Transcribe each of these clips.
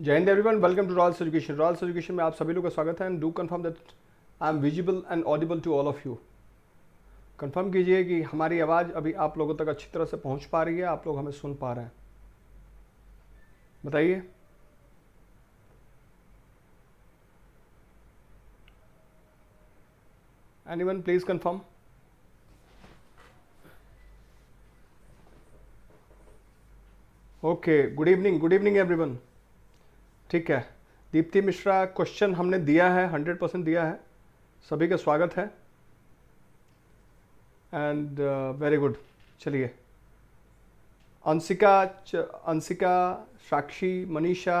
जय Hind everyone welcome to Royals education Royals education में आप सभी लोग का स्वागत है and do confirm that I am visible and audible to all of you confirm कीजिए कि हमारी आवाज़ अभी आप लोगों तक अच्छी तरह से पहुंच पा रही है आप लोग हमें सुन पा रहे हैं बताइए anyone please confirm okay good evening good evening every ठीक है दीप्ति मिश्रा क्वेश्चन हमने दिया है हंड्रेड परसेंट दिया है सभी का स्वागत है एंड वेरी गुड चलिए अंशिका अंशिका साक्षी मनीषा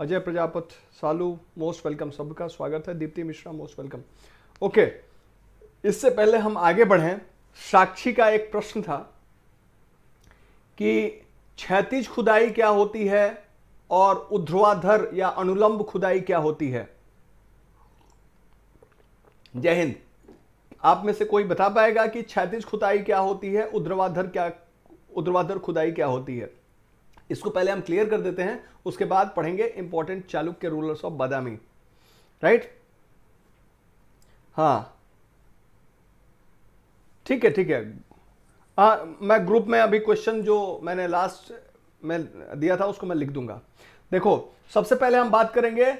अजय प्रजापत सालू मोस्ट वेलकम सबका स्वागत है Deepti Mishra most welcome okay इससे पहले हम आगे बढ़ें साक्षी का एक प्रश्न था कि क्षैतिज खुदाई क्या होती है और उध्रवाधर या अनुलंब खुदाई क्या होती है जय हिंद आप में से कोई बता पाएगा कि क्षैतिज खुदाई क्या होती है उध्रवाधर क्या उध्रवाधर खुदाई क्या होती है इसको पहले हम क्लियर कर देते हैं उसके बाद पढ़ेंगे important Chalukya rulers of Badami right हाँ ठीक है ठीक है आ, हाँ, मैं ग्रुप में अभी क्वेश्चन जो मैंने लास्ट में दिया था उसको मैं लिख दूंगा देखो सबसे पहले हम बात करेंगे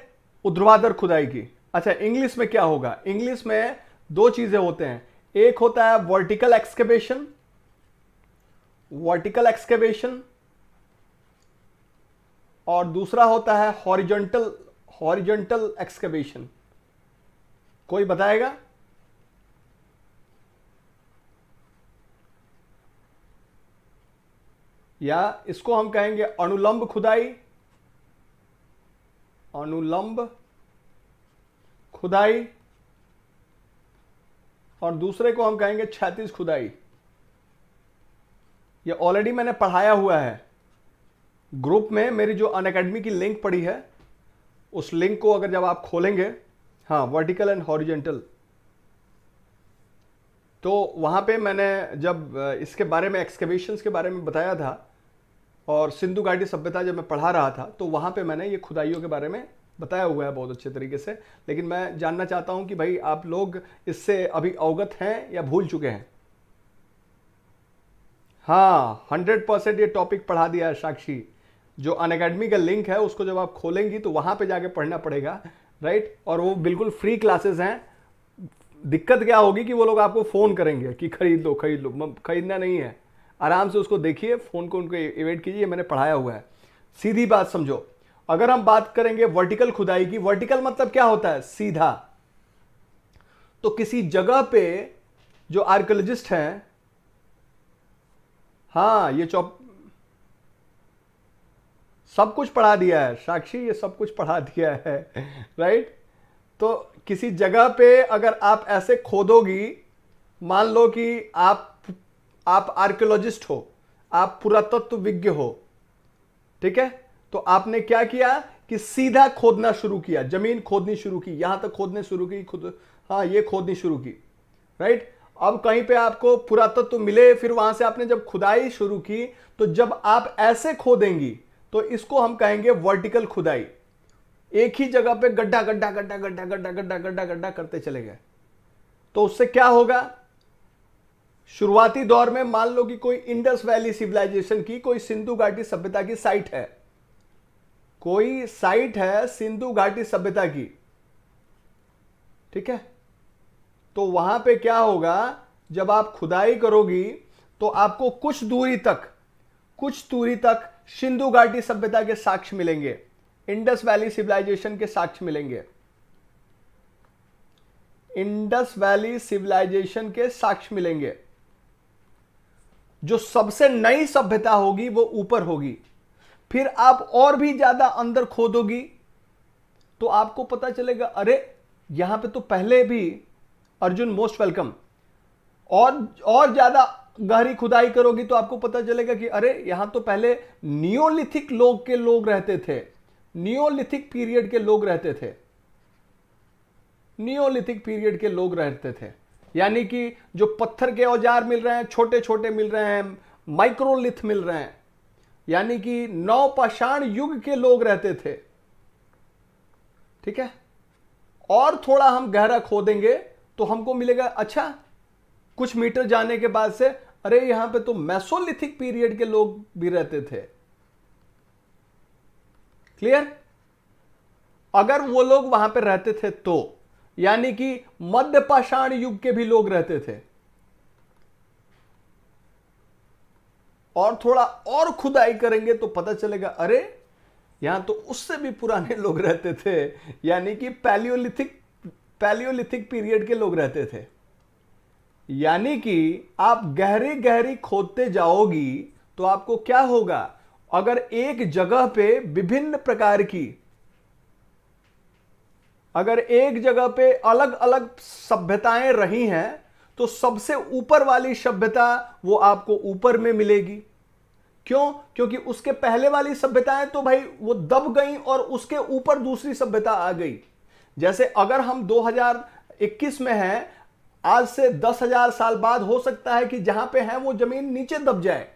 उद्रवादर खुदाई की अच्छा इंग्लिश में क्या होगा इंग्लिश में दो चीजें होते हैं एक होता है वर्टिकल एक्सकेवेशन वर्टिकल एक्सकेवेशन और दूसरा होता है हॉरिजेंटल हॉरिजेंटल एक्सकेवेशन कोई बताएगा या इसको हम कहेंगे अनुलंब खुदाई अनुलंब खुदाई और दूसरे को हम कहेंगे छैतीस खुदाई ये ऑलरेडी मैंने पढ़ाया हुआ है ग्रुप में मेरी जो अन अकेडमी की लिंक पड़ी है उस लिंक को अगर जब आप खोलेंगे हाँ वर्टिकल एंड हॉरिजेंटल तो वहाँ पे मैंने जब इसके बारे में एक्सकेवेशंस के बारे में बताया था और सिंधु घाटी सभ्यता जब मैं पढ़ा रहा था तो वहाँ पे मैंने ये खुदाइयों के बारे में बताया हुआ है बहुत अच्छे तरीके से लेकिन मैं जानना चाहता हूँ कि भाई आप लोग इससे अभी अवगत हैं या भूल चुके हैं हाँ हंड्रेड परसेंट ये टॉपिक पढ़ा दिया है साक्षी जो अनकेडमी का लिंक है उसको जब आप खोलेंगी तो वहाँ पे जाके पढ़ना पड़ेगा राइट और वो बिल्कुल फ्री क्लासेस हैं दिक्कत क्या होगी कि वो लोग आपको फ़ोन करेंगे कि खरीद लो खरीद लो खरीदना नहीं है आराम से उसको देखिए फ़ोन को उनको इवेंट कीजिए मैंने पढ़ाया हुआ है सीधी बात समझो अगर हम बात करेंगे वर्टिकल खुदाई की वर्टिकल मतलब क्या होता है सीधा तो किसी जगह पे जो आर्कोलॉजिस्ट हैं हाँ ये चौप सब कुछ पढ़ा दिया है साक्षी ये सब कुछ पढ़ा दिया है राइट तो किसी जगह पे अगर आप ऐसे खोदोगी मान लो कि आप आप आर्कियोलॉजिस्ट हो आप पुरातत्व विज्ञ हो ठीक है तो आपने क्या किया कि सीधा खोदना शुरू किया जमीन खोदनी शुरू की यहां तक खोदने शुरू की खुद हाँ ये खोदनी शुरू की राइट अब कहीं पे आपको पुरातत्व मिले फिर वहां से आपने जब खुदाई शुरू की तो जब आप ऐसे खोदेंगी तो इसको हम कहेंगे वर्टिकल खुदाई एक ही जगह पे गड्ढा गड्ढा गड्ढा गड्ढा गड्ढा गड्ढा गड्ढा गड्ढा करते चले गए तो उससे क्या होगा शुरुआती दौर में मान लो कि कोई इंडस वैली सिविलाइजेशन की कोई सिंधु घाटी सभ्यता की साइट है कोई साइट है सिंधु घाटी सभ्यता की ठीक है तो वहां पे क्या होगा जब आप खुदाई करोगी तो आपको कुछ दूरी तक कुछ दूरी तक सिंधु घाटी सभ्यता के साक्ष्य मिलेंगे इंडस वैली सिविलाइजेशन के साक्ष्य मिलेंगे इंडस वैली सिविलाइजेशन के साक्ष्य मिलेंगे जो सबसे नई सभ्यता होगी वो ऊपर होगी फिर आप और भी ज्यादा अंदर खोदोगी तो आपको पता चलेगा अरे यहां पे तो पहले भी अर्जुन मोस्ट वेलकम और और ज्यादा गहरी खुदाई करोगी तो आपको पता चलेगा कि अरे यहां तो पहले नियोलिथिक लोग के लोग रहते थे नियोलिथिक पीरियड के लोग रहते थे नियोलिथिक पीरियड के लोग रहते थे यानी कि जो पत्थर के औजार मिल रहे हैं छोटे छोटे मिल रहे हैं माइक्रोलिथ मिल रहे हैं यानी कि नौपाषाण युग के लोग रहते थे ठीक है और थोड़ा हम गहरा खोदेंगे तो हमको मिलेगा अच्छा कुछ मीटर जाने के बाद से अरे यहां पे तो मैसोलिथिक पीरियड के लोग भी रहते थे क्लियर अगर वो लोग वहां पे रहते थे तो यानी कि मध्य पाषाण युग के भी लोग रहते थे और थोड़ा और खुदाई करेंगे तो पता चलेगा अरे यहां तो उससे भी पुराने लोग रहते थे यानी कि पैलियोलिथिक पैलियोलिथिक पीरियड के लोग रहते थे यानी कि आप गहरी गहरी खोदते जाओगी तो आपको क्या होगा अगर एक जगह पे विभिन्न प्रकार की अगर एक जगह पे अलग अलग सभ्यताएं रही हैं तो सबसे ऊपर वाली सभ्यता वो आपको ऊपर में मिलेगी क्यों क्योंकि उसके पहले वाली सभ्यताएं तो भाई वो दब गई और उसके ऊपर दूसरी सभ्यता आ गई जैसे अगर हम 2021 में हैं आज से 10,000 साल बाद हो सकता है कि जहां पे हैं वो जमीन नीचे दब जाए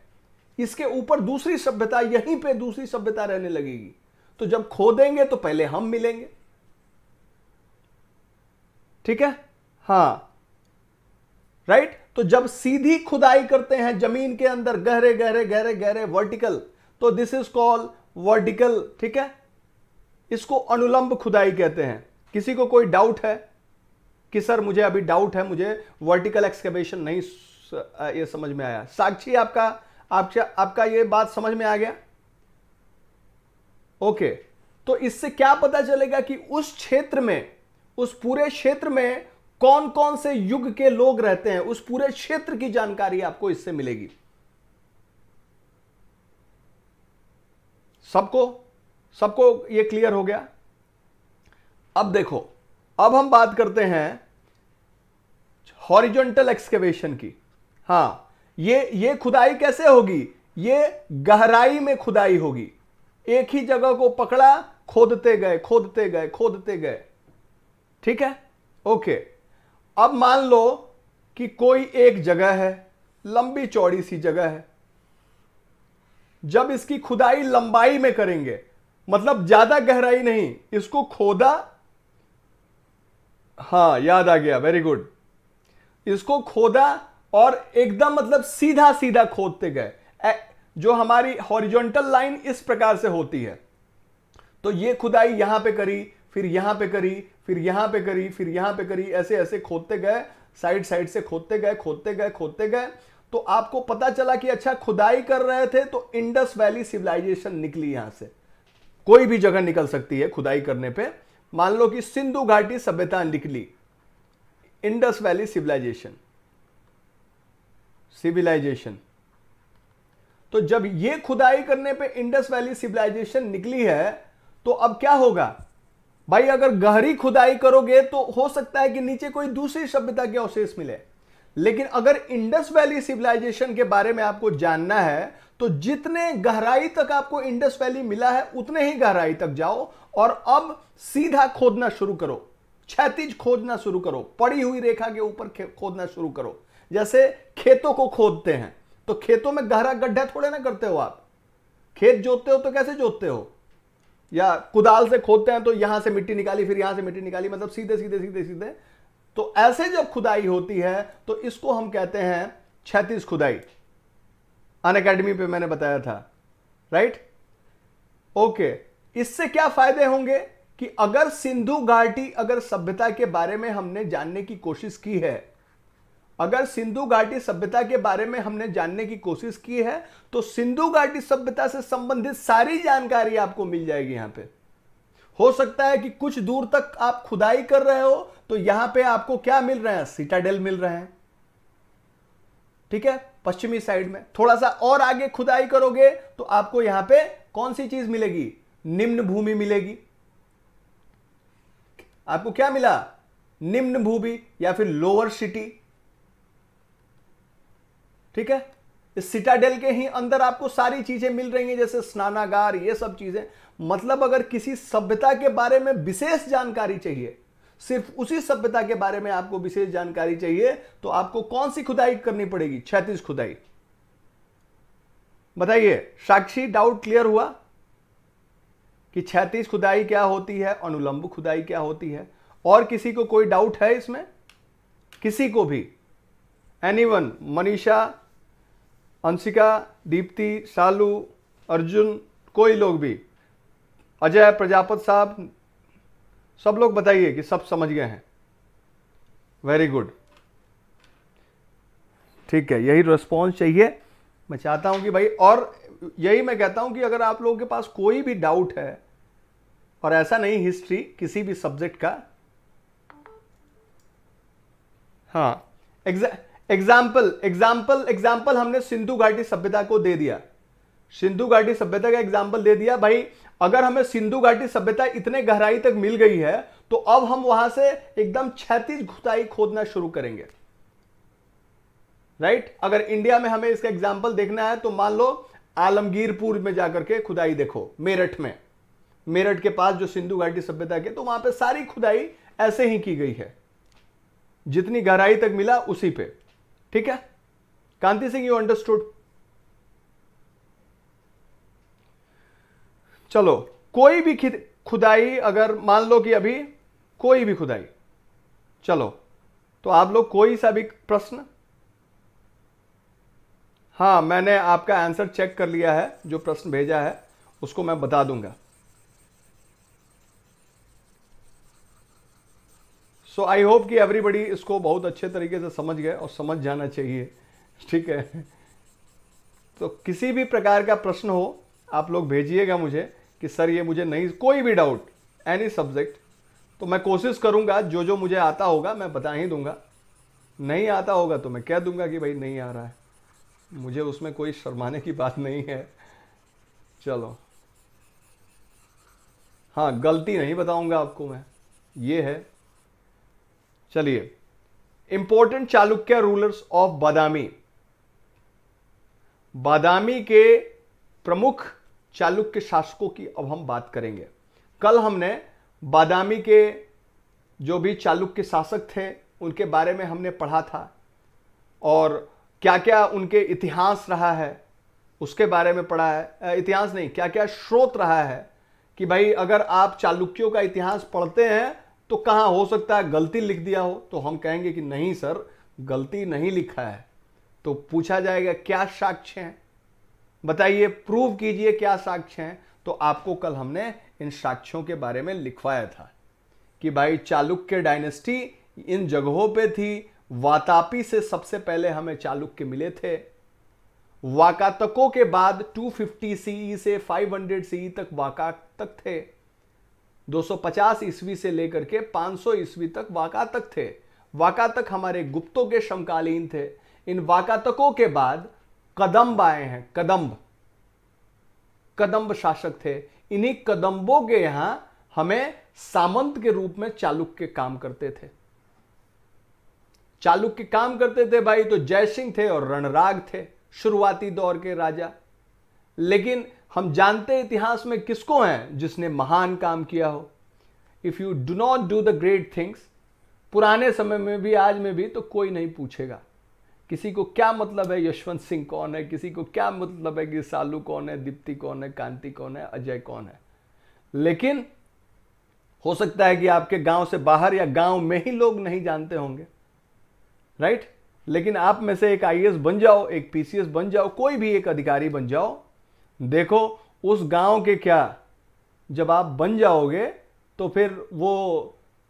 इसके ऊपर दूसरी सभ्यता यहीं पे दूसरी सभ्यता रहने लगेगी तो जब खो देंगे तो पहले हम मिलेंगे ठीक है हाँ राइट right? तो जब सीधी खुदाई करते हैं जमीन के अंदर गहरे गहरे गहरे गहरे वर्टिकल तो दिस इज कॉल वर्टिकल ठीक है इसको अनुलंब खुदाई कहते हैं किसी को कोई डाउट है कि सर मुझे अभी डाउट है मुझे वर्टिकल एक्सकेवेशन नहीं ये समझ में आया साक्षी आपका आपका आपका ये बात समझ में आ गया ओके तो इससे क्या पता चलेगा कि उस क्षेत्र में उस पूरे क्षेत्र में कौन कौन से युग के लोग रहते हैं उस पूरे क्षेत्र की जानकारी आपको इससे मिलेगी सबको सबको ये क्लियर हो गया अब देखो अब हम बात करते हैं हॉरिजॉन्टल एक्सकेवेशन की हाँ ये ये खुदाई कैसे होगी ये गहराई में खुदाई होगी एक ही जगह को पकड़ा खोदते गए खोदते गए खोदते गए ठीक है ओके अब मान लो कि कोई एक जगह है लंबी चौड़ी सी जगह है जब इसकी खुदाई लंबाई में करेंगे मतलब ज्यादा गहराई नहीं इसको खोदा हां याद आ गया वेरी गुड इसको खोदा और एकदम मतलब सीधा सीधा खोदते गए जो हमारी हॉरिजॉन्टल लाइन इस प्रकार से होती है तो ये खुदाई यहां पे करी फिर यहां पे करी फिर यहां पे करी फिर यहां पे करी ऐसे ऐसे खोदते गए साइड साइड से खोदते गए खोदते गए खोदते गए तो आपको पता चला कि अच्छा खुदाई कर रहे थे तो इंडस वैली सिविलाइजेशन निकली यहां से कोई भी जगह निकल सकती है खुदाई करने पे मान लो कि सिंधु घाटी सभ्यता निकली इंडस वैली सिविलाइजेशन सिविलाइजेशन तो जब ये खुदाई करने पे इंडस वैली सिविलाइजेशन निकली है तो अब क्या होगा भाई अगर गहरी खुदाई करोगे तो हो सकता है कि नीचे कोई दूसरी सभ्यता के अवशेष मिले लेकिन अगर इंडस वैली सिविलाइजेशन के बारे में आपको जानना है तो जितने गहराई तक आपको इंडस वैली मिला है उतने ही गहराई तक जाओ और अब सीधा खोदना शुरू करो क्षैतिज खोदना शुरू करो पड़ी हुई रेखा के ऊपर खोदना शुरू करो जैसे खेतों को खोदते हैं तो खेतों में गहरा गड्ढा थोड़े ना करते हो आप खेत जोतते हो तो कैसे जोतते हो या कुदाल से खोदते हैं तो यहां से मिट्टी निकाली फिर यहां से मिट्टी निकाली मतलब सीधे सीधे सीधे सीधे तो ऐसे जब खुदाई होती है तो इसको हम कहते हैं छैतीस खुदाई अन अकेडमी पे मैंने बताया था राइट ओके इससे क्या फायदे होंगे कि अगर सिंधु घाटी अगर सभ्यता के बारे में हमने जानने की कोशिश की है अगर सिंधु घाटी सभ्यता के बारे में हमने जानने की कोशिश की है तो सिंधु घाटी सभ्यता से संबंधित सारी जानकारी आपको मिल जाएगी यहां पे हो सकता है कि कुछ दूर तक आप खुदाई कर रहे हो तो यहां पे आपको क्या मिल रहे हैं सिटाडेल मिल रहे हैं ठीक है पश्चिमी साइड में थोड़ा सा और आगे खुदाई करोगे तो आपको यहां पर कौन सी चीज मिलेगी निम्न भूमि मिलेगी आपको क्या मिला निम्न भूमि या फिर लोअर सिटी ठीक है इस सिटाडेल के ही अंदर आपको सारी चीजें मिल रही हैं जैसे स्नानागार ये सब चीजें मतलब अगर किसी सभ्यता के बारे में विशेष जानकारी चाहिए सिर्फ उसी सभ्यता के बारे में आपको विशेष जानकारी चाहिए तो आपको कौन सी खुदाई करनी पड़ेगी छैतीस खुदाई बताइए साक्षी डाउट क्लियर हुआ कि छैतीस खुदाई क्या होती है अनुलंब खुदाई क्या होती है और किसी को कोई डाउट है इसमें किसी को भी वन मनीषा अंशिका दीप्ति सालू अर्जुन कोई लोग भी अजय प्रजापत साहब सब लोग बताइए कि सब समझ गए हैं वेरी गुड ठीक है यही रिस्पॉन्स चाहिए मैं चाहता हूं कि भाई और यही मैं कहता हूं कि अगर आप लोगों के पास कोई भी डाउट है और ऐसा नहीं हिस्ट्री किसी भी सब्जेक्ट का हाँ एग्जैक्ट एग्जाम्पल एग्जाम्पल एग्जाम्पल हमने सिंधु घाटी सभ्यता को दे दिया सिंधु घाटी सभ्यता का एग्जाम्पल दे दिया भाई अगर हमें सिंधु घाटी सभ्यता इतने गहराई तक मिल गई है तो अब हम वहां से एकदम छैतीस खुदाई खोदना शुरू करेंगे राइट अगर इंडिया में हमें इसका एग्जाम्पल देखना है तो मान लो आलमगीरपुर में जाकर के खुदाई देखो मेरठ में मेरठ के पास जो सिंधु घाटी सभ्यता के तो वहां पे सारी खुदाई ऐसे ही की गई है जितनी गहराई तक मिला उसी पे ठीक है कांति सिंह यू अंडरस्टूड चलो कोई भी खुदाई अगर मान लो कि अभी कोई भी खुदाई चलो तो आप लोग कोई सा भी प्रश्न हां मैंने आपका आंसर चेक कर लिया है जो प्रश्न भेजा है उसको मैं बता दूंगा सो आई होप कि एवरीबडी इसको बहुत अच्छे तरीके से समझ गए और समझ जाना चाहिए ठीक है तो किसी भी प्रकार का प्रश्न हो आप लोग भेजिएगा मुझे कि सर ये मुझे नहीं कोई भी डाउट एनी सब्जेक्ट तो मैं कोशिश करूंगा जो जो मुझे आता होगा मैं बता ही दूंगा नहीं आता होगा तो मैं कह दूंगा कि भाई नहीं आ रहा है मुझे उसमें कोई शर्माने की बात नहीं है चलो हाँ गलती नहीं बताऊंगा आपको मैं ये है चलिए important Chalukya rulers of Badami Badami के प्रमुख चालुक्य शासकों की अब हम बात करेंगे कल हमने बादामी के जो भी चालुक्य शासक थे उनके बारे में हमने पढ़ा था और क्या क्या उनके इतिहास रहा है उसके बारे में पढ़ा है इतिहास नहीं क्या क्या स्रोत रहा है कि भाई अगर आप चालुक्यों का इतिहास पढ़ते हैं तो कहाँ हो सकता है गलती लिख दिया हो तो हम कहेंगे कि नहीं सर गलती नहीं लिखा है तो पूछा जाएगा क्या साक्ष्य हैं बताइए प्रूव कीजिए क्या साक्ष्य हैं तो आपको कल हमने इन साक्ष्यों के बारे में लिखवाया था कि भाई चालुक्य डायनेस्टी इन जगहों पे थी वातापी से सबसे पहले हमें चालुक्य मिले थे वाकातकों के बाद 250 सीई e से 500 सीई e तक वाकातक थे 250 ईस्वी से लेकर के 500 ईस्वी तक वाकातक थे वाकातक हमारे गुप्तों के समकालीन थे इन वाकातकों के बाद कदम्ब आए हैं कदम्ब कदम्ब शासक थे इन्हीं कदम्बों के यहां हमें सामंत के रूप में चालुक के काम करते थे चालुक के काम करते थे भाई तो जयसिंह थे और रणराग थे शुरुआती दौर के राजा लेकिन हम जानते इतिहास में किसको हैं जिसने महान काम किया हो if you do not do the great things पुराने समय में भी आज में भी तो कोई नहीं पूछेगा किसी को क्या मतलब है यशवंत सिंह कौन है किसी को क्या मतलब है कि सालू कौन है दीप्ति कौन है कांति कौन है अजय कौन है लेकिन हो सकता है कि आपके गांव से बाहर या गांव में ही लोग नहीं जानते होंगे राइट लेकिन आप में से एक आईएएस बन जाओ एक पीसीएस बन जाओ कोई भी एक अधिकारी बन जाओ देखो उस गांव के क्या जब आप बन जाओगे तो फिर वो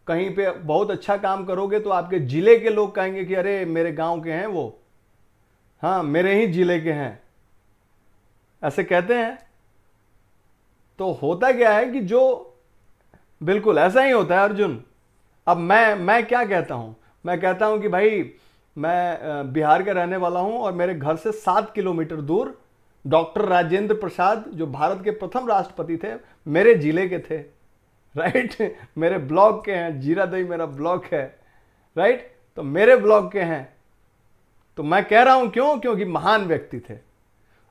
कहीं पे बहुत अच्छा काम करोगे तो आपके ज़िले के लोग कहेंगे कि अरे मेरे गांव के हैं वो हाँ मेरे ही ज़िले के हैं ऐसे कहते हैं तो होता क्या है कि जो बिल्कुल ऐसा ही होता है अर्जुन अब मैं मैं क्या कहता हूँ मैं कहता हूँ कि भाई मैं बिहार का रहने वाला हूँ और मेरे घर से सात किलोमीटर दूर डॉक्टर राजेंद्र प्रसाद जो भारत के प्रथम राष्ट्रपति थे मेरे जिले के थे राइट मेरे ब्लॉक के हैं जीरा मेरा ब्लॉक है राइट तो मेरे ब्लॉक के हैं तो मैं कह रहा हूं क्यों क्योंकि महान व्यक्ति थे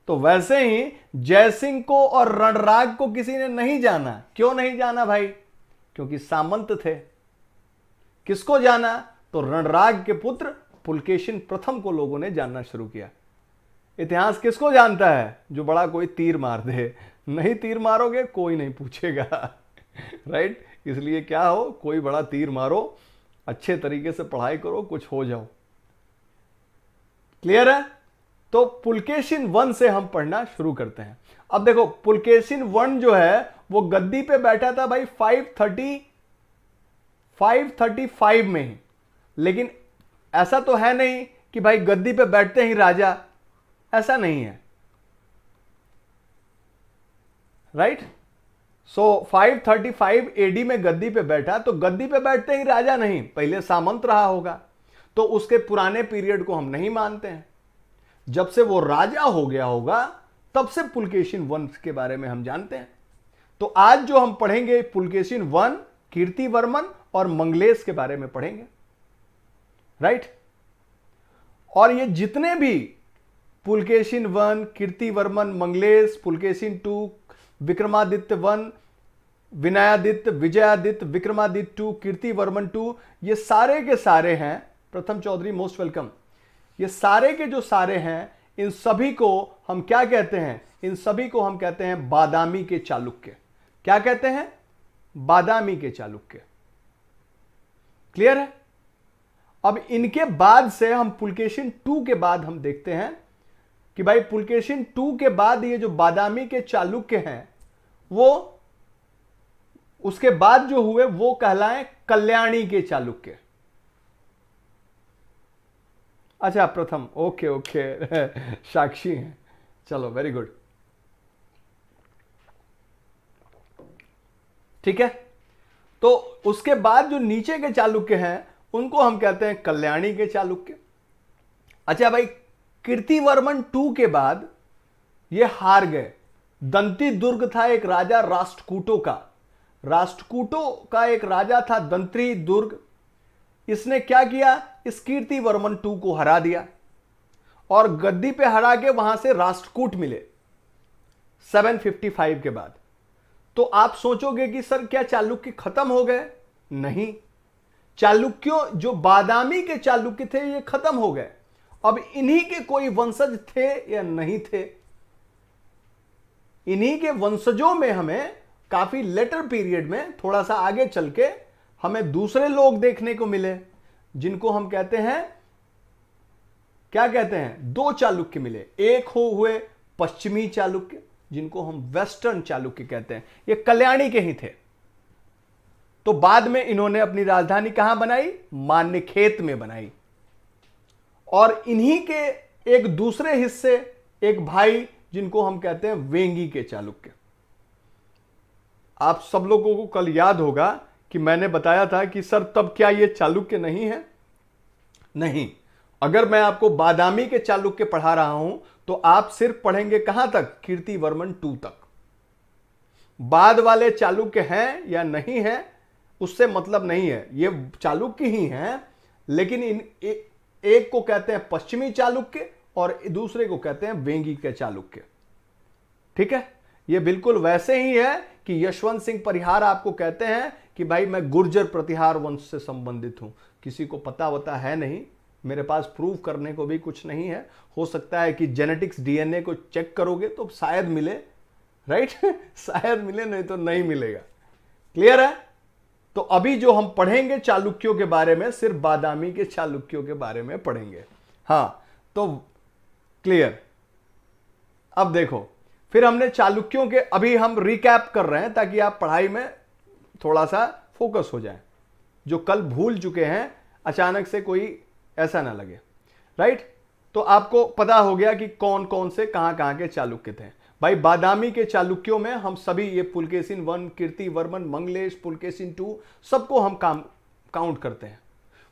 तो वैसे ही जयसिंह को और रणराग को किसी ने नहीं जाना क्यों नहीं जाना भाई क्योंकि सामंत थे किसको जाना तो रणराग के पुत्र पुलकेशिन प्रथम को लोगों ने जानना शुरू किया इतिहास किसको जानता है जो बड़ा कोई तीर मार दे नहीं तीर मारोगे कोई नहीं पूछेगा राइट इसलिए क्या हो कोई बड़ा तीर मारो अच्छे तरीके से पढ़ाई करो कुछ हो जाओ क्लियर है तो पुलकेशिन वन से हम पढ़ना शुरू करते हैं अब देखो पुलकेशिन वन जो है वो गद्दी पे बैठा था भाई 530 535 में ही लेकिन ऐसा तो है नहीं कि भाई गद्दी पे बैठते ही राजा ऐसा नहीं है राइट सो 535 एडी में गद्दी पे बैठा तो गद्दी पे बैठते ही राजा नहीं पहले सामंत रहा होगा तो उसके पुराने पीरियड को हम नहीं मानते हैं जब से वो राजा हो गया होगा तब से पुलकेशिन वन के बारे में हम जानते हैं तो आज जो हम पढ़ेंगे पुलकेशिन वन कीर्ति वर्मन और मंगलेश के बारे में पढ़ेंगे राइट और ये जितने भी Pulakeshin one Kirti Varman Mangalesh Pulakeshin two Vikramaditya one Vinayaditya Vijayaditya Vikramaditya two Kirti Varman two ये सारे के सारे हैं प्रथम चौधरी मोस्ट वेलकम ये सारे के जो सारे हैं इन सभी को हम क्या कहते हैं इन सभी को हम कहते हैं बादामी के चालुक्य क्या कहते हैं बादामी के चालुक्य क्लियर है अब इनके बाद से हम पुलकेशिन टू के बाद हम देखते हैं कि भाई पुलकेशिन टू के बाद ये जो बादामी के चालुक्य हैं वो उसके बाद जो हुए वो कहलाएं कल्याणी के चालुक्य अच्छा प्रथम ओके ओके साक्षी हैं चलो वेरी गुड ठीक है तो उसके बाद जो नीचे के चालुक्य हैं उनको हम कहते हैं कल्याणी के चालुक्य अच्छा भाई कीर्ति वर्मन टू के बाद ये हार गए दंती दुर्ग था एक राजा राष्ट्रकूटों का राष्ट्रकूटों का एक राजा था दंत्री दुर्ग इसने क्या किया इस कीर्ति वर्मन टू को हरा दिया और गद्दी पे हरा के वहां से राष्ट्रकूट मिले 755 के बाद तो आप सोचोगे कि सर क्या चालुक्य खत्म हो गए नहीं चालुक्यों जो बादामी के चालुक्य थे ये खत्म हो गए अब इन्हीं के कोई वंशज थे या नहीं थे इन्हीं के वंशजों में हमें काफी लेटर पीरियड में थोड़ा सा आगे चल के हमें दूसरे लोग देखने को मिले जिनको हम कहते हैं क्या कहते हैं दो चालुक्य मिले एक हो हुए पश्चिमी चालुक्य जिनको हम वेस्टर्न चालुक्य कहते हैं ये कल्याणी के ही थे तो बाद में इन्होंने अपनी राजधानी कहां बनाई मान्यखेत में बनाई और इन्हीं के एक दूसरे हिस्से एक भाई जिनको हम कहते हैं वेंगी के चालुक्य आप सब लोगों को कल याद होगा कि मैंने बताया था कि सर तब क्या ये चालुक्य नहीं है नहीं अगर मैं आपको बादामी के चालुक्य पढ़ा रहा हूं तो आप सिर्फ पढ़ेंगे कहां तक कीर्ति वर्मन टू तक बाद वाले चालुक्य हैं या नहीं है उससे मतलब नहीं है ये चालुक्य ही हैं लेकिन इन एक को कहते हैं पश्चिमी चालुक्य और दूसरे को कहते हैं वेंगी के चालुक्य ठीक है यह बिल्कुल वैसे ही है कि यशवंत सिंह परिहार आपको कहते हैं कि भाई मैं गुर्जर प्रतिहार वंश से संबंधित हूं किसी को पता वता है नहीं मेरे पास प्रूफ करने को भी कुछ नहीं है हो सकता है कि जेनेटिक्स डीएनए को चेक करोगे तो शायद मिले राइट शायद मिले नहीं तो नहीं मिलेगा क्लियर है तो अभी जो हम पढ़ेंगे चालुक्यों के बारे में सिर्फ बादामी के चालुक्यों के बारे में पढ़ेंगे हाँ तो क्लियर अब देखो फिर हमने चालुक्यों के अभी हम रिकैप कर रहे हैं ताकि आप पढ़ाई में थोड़ा सा फोकस हो जाए जो कल भूल चुके हैं अचानक से कोई ऐसा ना लगे राइट तो आपको पता हो गया कि कौन कौन से कहां कहां के चालुक्य थे भाई बादामी के चालुक्यों में हम सभी ये पुलकेशिन वन कीर्ति वर्मन मंगलेश पुलकेशिन टू सबको हम काम काउंट करते हैं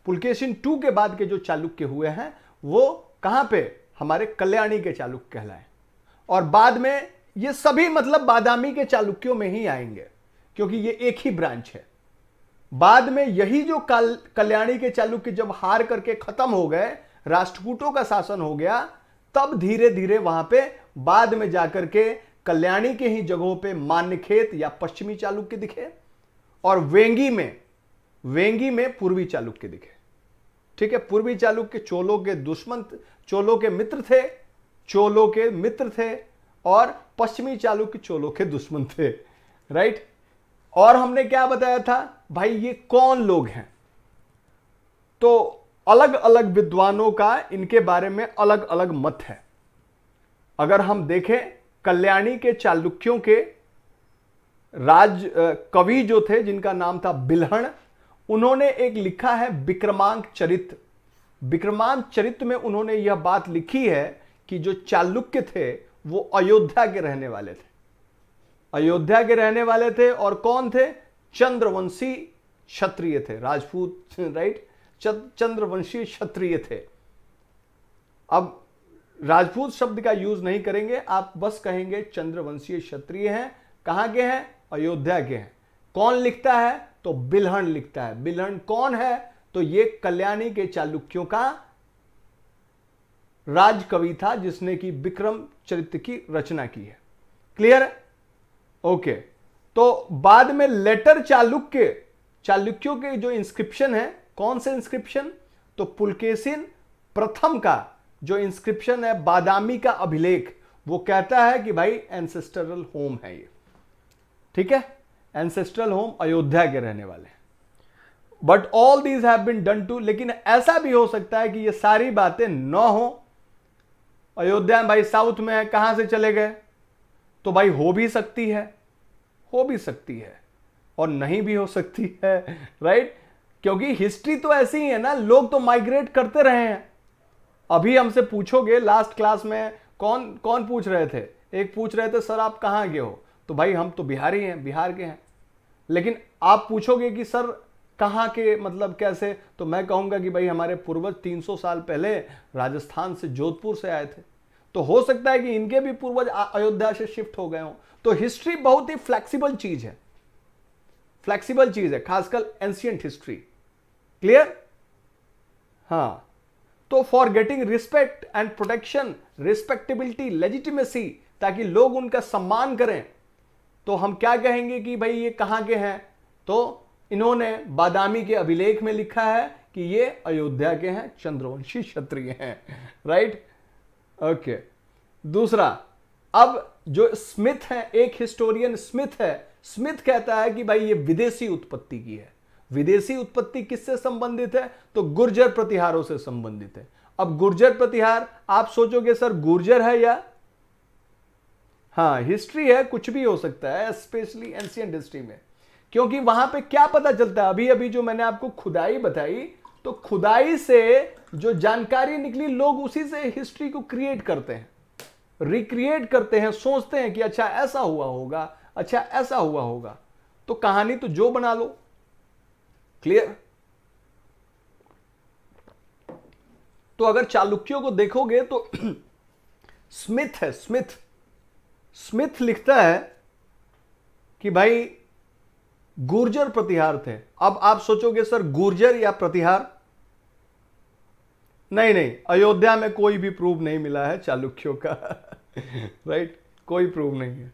पुलकेशिन टू के बाद के जो चालुक्य हुए हैं वो कहाँ पे हमारे कल्याणी के चालुक्य कहलाए और बाद में ये सभी मतलब बादामी के चालुक्यों में ही आएंगे क्योंकि ये एक ही ब्रांच है बाद में यही जो कल्याणी के चालुक्य जब हार करके खत्म हो गए राष्ट्रकूटों का शासन हो गया तब धीरे धीरे वहां पे बाद में जाकर के कल्याणी के ही जगहों पे मान्यखेत या पश्चिमी चालुक्य दिखे और वेंगी में वेंगी में पूर्वी चालुक्य दिखे ठीक है पूर्वी चालुक्य चोलों के दुश्मन चोलों के मित्र थे चोलों के मित्र थे और पश्चिमी चालुक्य चोलों के दुश्मन थे राइट और हमने क्या बताया था भाई ये कौन लोग हैं तो अलग अलग विद्वानों का इनके बारे में अलग अलग मत है अगर हम देखें कल्याणी के चालुक्यों के राज कवि जो थे जिनका नाम था बिल्हण उन्होंने एक लिखा है विक्रमांक चरित्र विक्रमांक चरित्र में उन्होंने यह बात लिखी है कि जो चालुक्य थे वो अयोध्या के रहने वाले थे अयोध्या के रहने वाले थे और कौन थे चंद्रवंशी क्षत्रिय थे राजपूत राइट चंद्रवंशी क्षत्रिय थे अब राजपूत शब्द का यूज नहीं करेंगे आप बस कहेंगे चंद्रवंशीय क्षत्रिय हैं कहां के हैं अयोध्या के हैं कौन लिखता है तो बिल्हण लिखता है बिलहण कौन है तो ये कल्याणी के चालुक्यों का राज कवि था जिसने की विक्रम चरित्र की रचना की है क्लियर ओके तो बाद में लेटर चालुक्य चालुक्यों के जो इंस्क्रिप्शन है कौन से इंस्क्रिप्शन तो पुलकेसिन प्रथम का जो इंस्क्रिप्शन है बादामी का अभिलेख वो कहता है कि भाई एंसेस्ट्रल होम है ये ठीक है एंसेस्ट्रल होम अयोध्या के रहने वाले but all these have been done too लेकिन ऐसा भी हो सकता है कि ये सारी बातें न हो अयोध्या भाई साउथ में है कहां से चले गए तो भाई हो भी सकती है हो भी सकती है और नहीं भी हो सकती है राइट right? क्योंकि हिस्ट्री तो ऐसी ही है ना लोग तो माइग्रेट करते रहे हैं अभी हमसे पूछोगे लास्ट क्लास में कौन कौन पूछ रहे थे एक पूछ रहे थे सर आप कहाँ गए हो तो भाई हम तो बिहारी हैं बिहार के हैं लेकिन आप पूछोगे कि सर कहाँ के मतलब कैसे तो मैं कहूँगा कि भाई हमारे पूर्वज 300 साल पहले राजस्थान से जोधपुर से आए थे तो हो सकता है कि इनके भी पूर्वज अयोध्या से शिफ्ट हो गए हों तो हिस्ट्री बहुत ही फ्लेक्सिबल चीज़ है फ्लेक्सिबल चीज़ है खासकर एंशियंट हिस्ट्री क्लियर हाँ तो for getting respect and protection respectability legitimacy ताकि लोग उनका सम्मान करें तो हम क्या कहेंगे कि भाई ये कहां के हैं तो इन्होंने बादामी के अभिलेख में लिखा है कि ये अयोध्या के हैं चंद्रवंशी क्षत्रिय हैं राइट ओके दूसरा अब जो स्मिथ है एक हिस्टोरियन स्मिथ है स्मिथ कहता है कि भाई ये विदेशी उत्पत्ति की है विदेशी उत्पत्ति किससे संबंधित है तो गुर्जर प्रतिहारों से संबंधित है अब गुर्जर प्रतिहार आप सोचोगे सर गुर्जर है या हाँ हिस्ट्री है कुछ भी हो सकता है स्पेशली एंशियंट हिस्ट्री में क्योंकि वहां पे क्या पता चलता है अभी अभी जो मैंने आपको खुदाई बताई तो खुदाई से जो जानकारी निकली लोग उसी से हिस्ट्री को क्रिएट करते हैं रिक्रिएट करते हैं सोचते हैं कि अच्छा ऐसा हुआ होगा अच्छा ऐसा हुआ होगा तो कहानी तो जो बना लो क्लियर तो अगर चालुक्यों को देखोगे तो स्मिथ है स्मिथ स्मिथ लिखता है कि भाई गुर्जर प्रतिहार थे अब आप सोचोगे सर गुर्जर या प्रतिहार नहीं नहीं अयोध्या में कोई भी प्रूफ नहीं मिला है चालुक्यों का राइट कोई प्रूफ नहीं है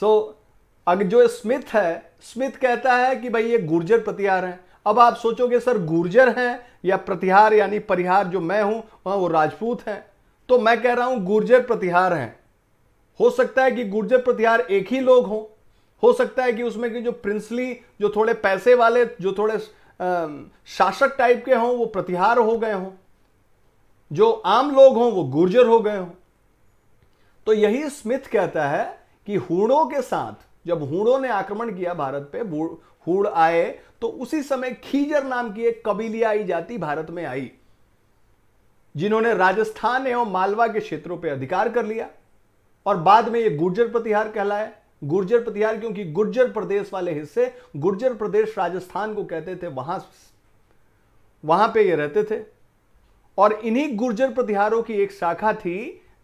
सो so, अगर जो स्मिथ है स्मिथ कहता है कि भाई ये गुर्जर प्रतिहार है अब आप सोचोगे सर गुर्जर हैं या प्रतिहार यानी परिहार जो मैं हूं वहां वो राजपूत हैं तो मैं कह रहा हूं गुर्जर प्रतिहार हैं हो सकता है कि गुर्जर प्रतिहार एक ही लोग हों हो सकता है कि उसमें कि जो प्रिंसली जो थोड़े पैसे वाले जो थोड़े शासक टाइप के हों वो प्रतिहार हो गए हों जो आम लोग हों वो गुर्जर हो गए हों तो यही स्मिथ कहता है कि हुड़ों के साथ जब हुड़ों ने आक्रमण किया भारत पे हुड़ आए तो उसी समय खीजर नाम की एक कबीलिया जाति भारत में आई जिन्होंने राजस्थान एवं मालवा के क्षेत्रों पर अधिकार कर लिया और बाद में ये गुर्जर प्रतिहार कहलाए गुर्जर प्रतिहार क्योंकि गुर्जर प्रदेश वाले हिस्से गुर्जर प्रदेश राजस्थान को कहते थे वहां वहां पे ये रहते थे और इन्हीं गुर्जर प्रतिहारों की एक शाखा थी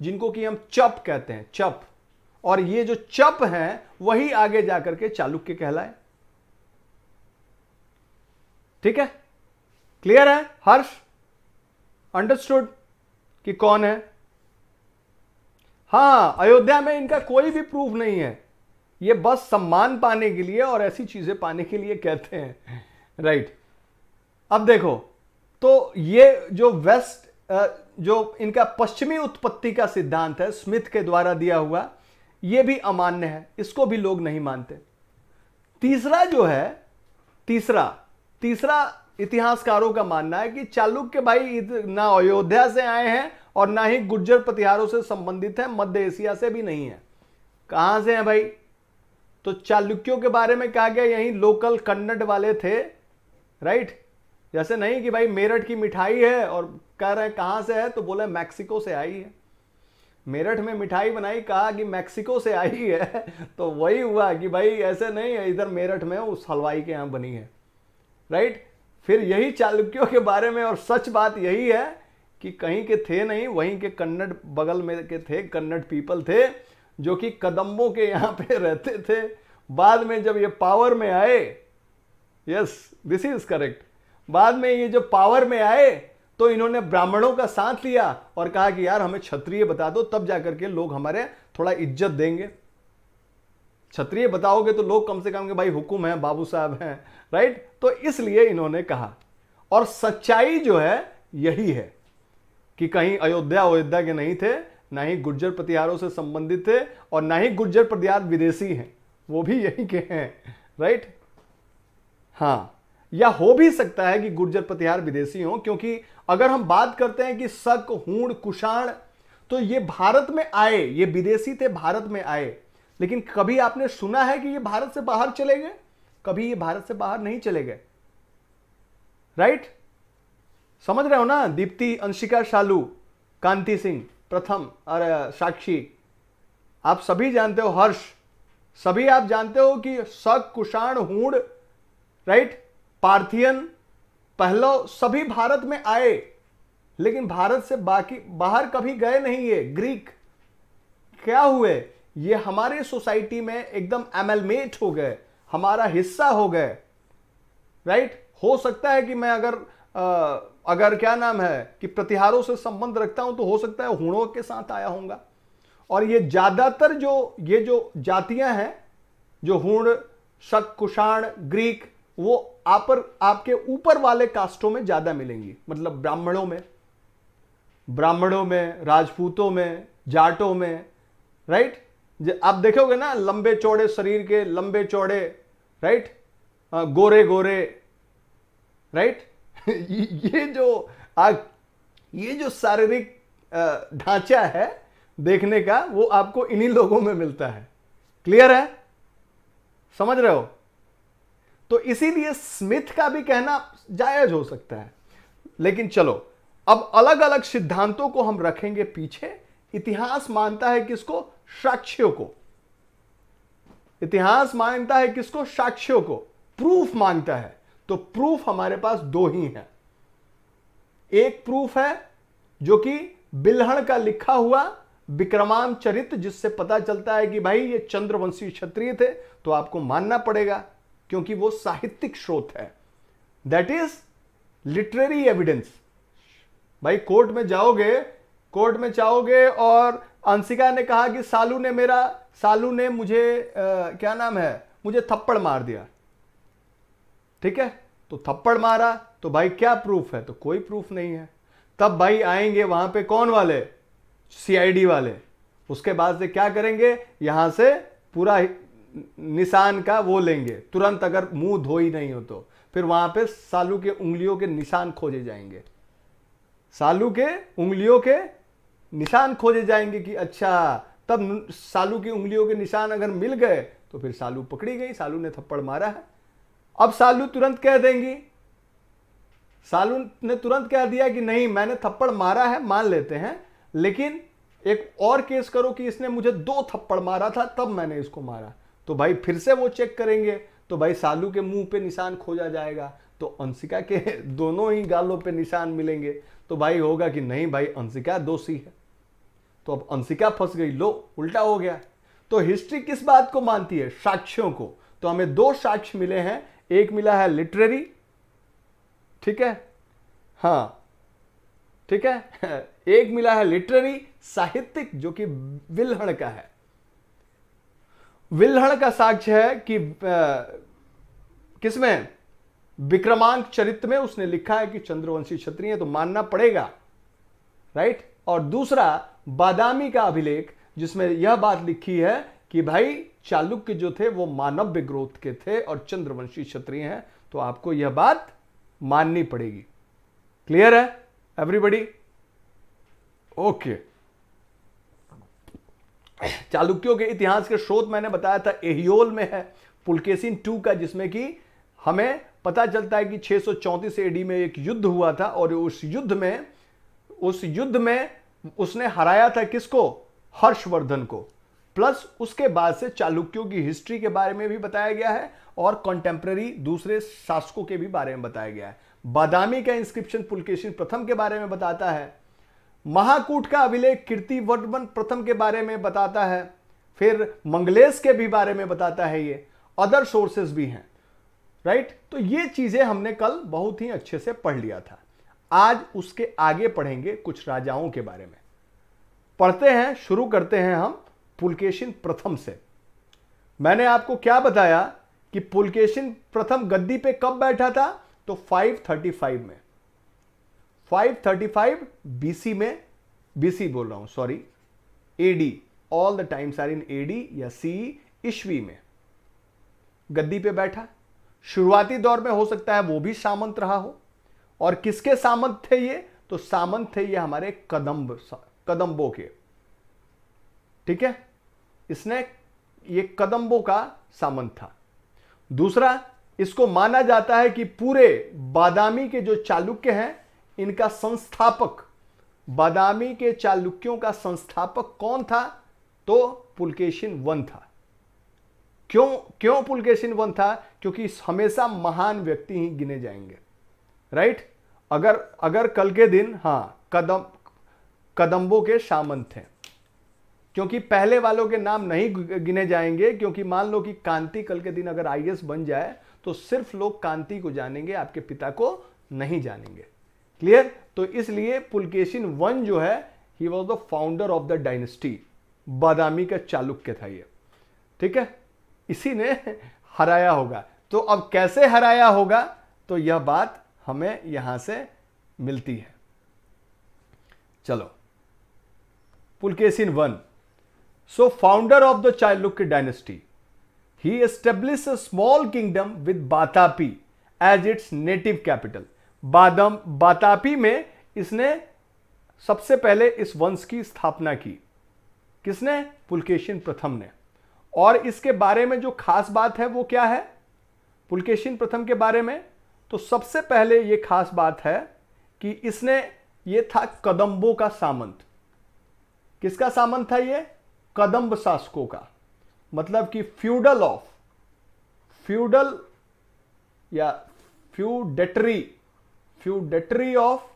जिनको कि हम चप कहते हैं चप और ये जो चप हैं वही आगे जाकर के चालुक्य कहलाए ठीक है क्लियर है हर्ष अंडरस्टूड कि कौन है हां अयोध्या में इनका कोई भी प्रूफ नहीं है ये बस सम्मान पाने के लिए और ऐसी चीजें पाने के लिए कहते हैं राइट अब देखो तो ये जो वेस्ट जो इनका पश्चिमी उत्पत्ति का सिद्धांत है स्मिथ के द्वारा दिया हुआ ये भी अमान्य है इसको भी लोग नहीं मानते तीसरा जो है तीसरा तीसरा इतिहासकारों का मानना है कि चालुक्य भाई ना अयोध्या से आए हैं और ना ही गुर्जर प्रतिहारों से संबंधित है मध्य एशिया से भी नहीं है कहां से हैं भाई तो चालुक्यों के बारे में कहा गया यही लोकल कन्नड़ वाले थे राइट जैसे नहीं कि भाई मेरठ की मिठाई है और कह रहे हैं कहां से है तो बोले मैक्सिको से आई है मेरठ में मिठाई बनाई कहा कि मैक्सिको से आई है तो वही हुआ कि भाई ऐसे नहीं है इधर मेरठ में उस हलवाई के यहाँ बनी है राइट फिर यही चालुक्यों के बारे में और सच बात यही है कि कहीं के थे नहीं वहीं के कन्नड़ बगल में के थे कन्नड़ पीपल थे जो कि कदम्बों के यहाँ पे रहते थे बाद में जब ये पावर में आए यस दिस इज करेक्ट बाद में ये जो पावर में आए तो इन्होंने ब्राह्मणों का साथ लिया और कहा कि यार हमें क्षत्रिय बता दो तब जाकर के लोग हमारे थोड़ा इज्जत देंगे क्षत्रिय बताओगे तो लोग कम से कम के भाई हुकुम है बाबू साहब हैं राइट तो इसलिए इन्होंने कहा और सच्चाई जो है यही है कि कहीं अयोध्या अयोध्या के नहीं थे ना ही गुर्जर प्रतिहारों से संबंधित थे और ना ही गुर्जर प्रतिहार विदेशी हैं वो भी यही के हैं राइट हाँ या हो भी सकता है कि गुर्जर प्रतिहार विदेशी हो क्योंकि अगर हम बात करते हैं कि शक हूण कुषाण तो ये भारत में आए ये विदेशी थे भारत में आए लेकिन कभी आपने सुना है कि ये भारत से बाहर चले गए कभी ये भारत से बाहर नहीं चले गए राइट समझ रहे हो ना दीप्ति अंशिका शालू कांति सिंह प्रथम और साक्षी आप सभी जानते हो हर्ष सभी आप जानते हो कि सक कुषाण हूण राइट पार्थियन पहलो सभी भारत में आए लेकिन भारत से बाकी बाहर कभी गए नहीं ये ग्रीक क्या हुए ये हमारे सोसाइटी में एकदम एमलमेट हो गए हमारा हिस्सा हो गए राइट हो सकता है कि मैं अगर आ, अगर क्या नाम है कि प्रतिहारों से संबंध रखता हूं तो हो सकता है हुणों के साथ आया होगा और ये ज़्यादातर जो ये जो जातियां हैं जो हुण शक कुषाण ग्रीक वो आप आपके ऊपर वाले कास्टों में ज़्यादा मिलेंगी मतलब ब्राह्मणों में ब्राह्मणों में राजपूतों में जाटों में राइट आप देखोगे ना लंबे चौड़े शरीर के लंबे चौड़े राइट गोरे गोरे राइट ये जो आ, ये जो शारीरिक ढांचा है देखने का वो आपको इन्हीं लोगों में मिलता है क्लियर है समझ रहे हो तो इसीलिए स्मिथ का भी कहना जायज हो सकता है लेकिन चलो अब अलग अलग सिद्धांतों को हम रखेंगे पीछे इतिहास मानता है किसको साक्ष्यों को इतिहास मानता है किसको साक्ष्यों को प्रूफ मांगता है तो प्रूफ हमारे पास दो ही है एक प्रूफ है जो कि बिल्हण का लिखा हुआ विक्रमाम चरित्र जिससे पता चलता है कि भाई ये चंद्रवंशी क्षत्रिय थे तो आपको मानना पड़ेगा क्योंकि वो साहित्यिक स्रोत है दैट इज लिटरेरी एविडेंस भाई कोर्ट में जाओगे कोर्ट में जाओगे और अंशिका ने कहा कि सालू ने मेरा सालू ने मुझे आ, क्या नाम है मुझे थप्पड़ मार दिया ठीक है तो थप्पड़ मारा तो भाई क्या प्रूफ है तो कोई प्रूफ नहीं है तब भाई आएंगे वहां पे कौन वाले सीआईडी वाले उसके बाद से क्या करेंगे यहां से पूरा निशान का वो लेंगे तुरंत अगर मुंह धोई नहीं हो तो फिर वहां पे सालू के उंगलियों के निशान खोजे जाएंगे सालू के उंगलियों के निशान खोजे जाएंगे कि अच्छा तब सालू की उंगलियों के निशान अगर मिल गए तो फिर सालू पकड़ी गई सालू ने थप्पड़ मारा है अब सालू तुरंत कह देंगी सालू ने तुरंत कह दिया कि नहीं मैंने थप्पड़ मारा है मान लेते हैं लेकिन एक और केस करो कि इसने मुझे दो थप्पड़ मारा था तब मैंने इसको मारा तो भाई फिर से वो चेक करेंगे तो भाई सालू के मुंह पे निशान खोजा जाएगा तो अंशिका के दोनों ही गालों पे निशान मिलेंगे तो भाई होगा कि नहीं भाई अंशिका दोषी है तो अब अंशिका फंस गई लो उल्टा हो गया तो हिस्ट्री किस बात को मानती है साक्ष्यों को तो हमें दो साक्ष्य मिले हैं एक मिला है लिटरेरी ठीक है हाँ ठीक है एक मिला है लिटरेरी साहित्यिक जो कि विलहण का है विल्हण का साक्ष्य है कि किसमें विक्रमांक चरित्र में उसने लिखा है कि चंद्रवंशी क्षत्रिय तो मानना पड़ेगा राइट और दूसरा बादामी का अभिलेख जिसमें यह बात लिखी है कि भाई चालुक्य जो थे वो मानव विग्रोथ के थे और चंद्रवंशी क्षत्रिय हैं तो आपको यह बात माननी पड़ेगी क्लियर है एवरीबडी ओके okay. चालुक्यों के इतिहास के स्रोत मैंने बताया था एहियोल में है पुलकेसिन टू का जिसमें कि हमें पता चलता है कि 634 एडी में एक युद्ध हुआ था और उस युद्ध में उस युद्ध में उसने हराया था किसको हर्षवर्धन को प्लस उसके बाद से चालुक्यों की हिस्ट्री के बारे में भी बताया गया है और कॉन्टेम्प्रेरी दूसरे शासकों के भी बारे में बताया गया है बादामी का इंस्क्रिप्शन पुलकेशन प्रथम के बारे में बताता है महाकूट का अभिलेख कीर्ति वर्धमन प्रथम के बारे में बताता है फिर मंगलेश के भी बारे में बताता है ये अदर सोर्सेस भी हैं राइट तो ये चीज़ें हमने कल बहुत ही अच्छे से पढ़ लिया था आज उसके आगे पढ़ेंगे कुछ राजाओं के बारे में पढ़ते हैं शुरू करते हैं हम पुलकेशिन प्रथम से मैंने आपको क्या बताया कि पुलकेशिन प्रथम गद्दी पे कब बैठा था तो 535 में 535 बीसी में बीसी बोल रहा हूं sorry AD all the times are in AD या सी ईश्वी में गद्दी पे बैठा शुरुआती दौर में हो सकता है वो भी सामंत रहा हो और किसके सामंत थे ये तो सामंत थे ये हमारे कदम्ब कदम्बो के ठीक है इसने ये कदम्बो का सामंत था दूसरा इसको माना जाता है कि पूरे बादामी के जो चालुक्य हैं इनका संस्थापक बादामी के चालुक्यों का संस्थापक कौन था तो पुलकेशिन वन था क्यों क्यों पुलकेशिन वन था क्योंकि हमेशा महान व्यक्ति ही गिने जाएंगे राइट अगर अगर कल के दिन हाँ कदम कदम्बों के सामंत थे क्योंकि पहले वालों के नाम नहीं गिने जाएंगे क्योंकि मान लो कि कांति कल के दिन अगर आईएएस बन जाए तो सिर्फ लोग कांति को जानेंगे आपके पिता को नहीं जानेंगे क्लियर तो इसलिए पुलकेशिन वन जो है he was the founder of the dynasty Badami का चालुक्य था ये ठीक है इसी ने हराया होगा तो अब कैसे हराया होगा तो यह बात हमें यहां से मिलती है चलो Pulakeshin one so founder of the Chalukya dynasty he establish a small kingdom with Batapi as its native capital Badami Batapi में इसने सबसे पहले इस वंश की स्थापना की किसने पुलकेशिन प्रथम ने और इसके बारे में जो खास बात है वो क्या है पुलकेशिन प्रथम के बारे में तो सबसे पहले ये खास बात है कि इसने ये था कदम्बों का सामंत किसका सामंत था ये कदम्ब शासकों का मतलब कि फ्यूडल ऑफ फ्यूडल या feudatory feudatory of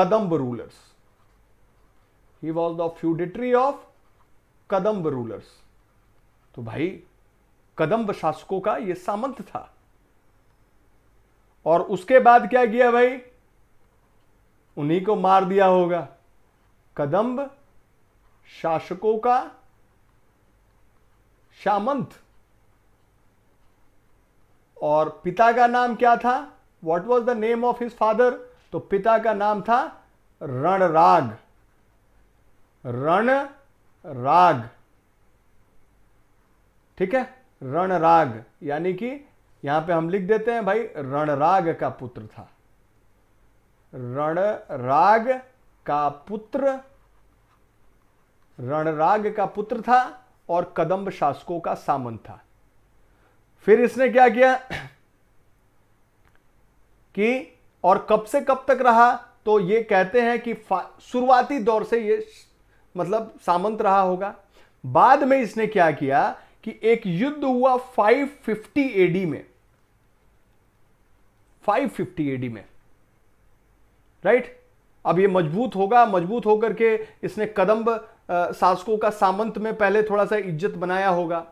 of Kadamba rulers. He was the feudatory of Kadamba rulers तो भाई कदम्ब शासकों का यह सामंत था और उसके बाद क्या किया भाई उन्हीं को मार दिया होगा कदम्ब शासकों का सामंत और पिता का नाम क्या था what was the name of his father तो पिता का नाम था रणराग रण राग ठीक है रणराग यानी कि यहां पे हम लिख देते हैं भाई रणराग का पुत्र था रणराग का पुत्र रणराग का पुत्र था और कदम्ब शासकों का सामंत था फिर इसने क्या किया कि और कब से कब तक रहा तो ये कहते हैं कि शुरुआती दौर से ये मतलब सामंत रहा होगा बाद में इसने क्या किया कि एक युद्ध हुआ 550 एडी में 550 एडी में राइट अब ये मजबूत होगा मजबूत होकर के इसने कदम्ब शासकों का सामंत में पहले थोड़ा सा इज्जत बनाया होगा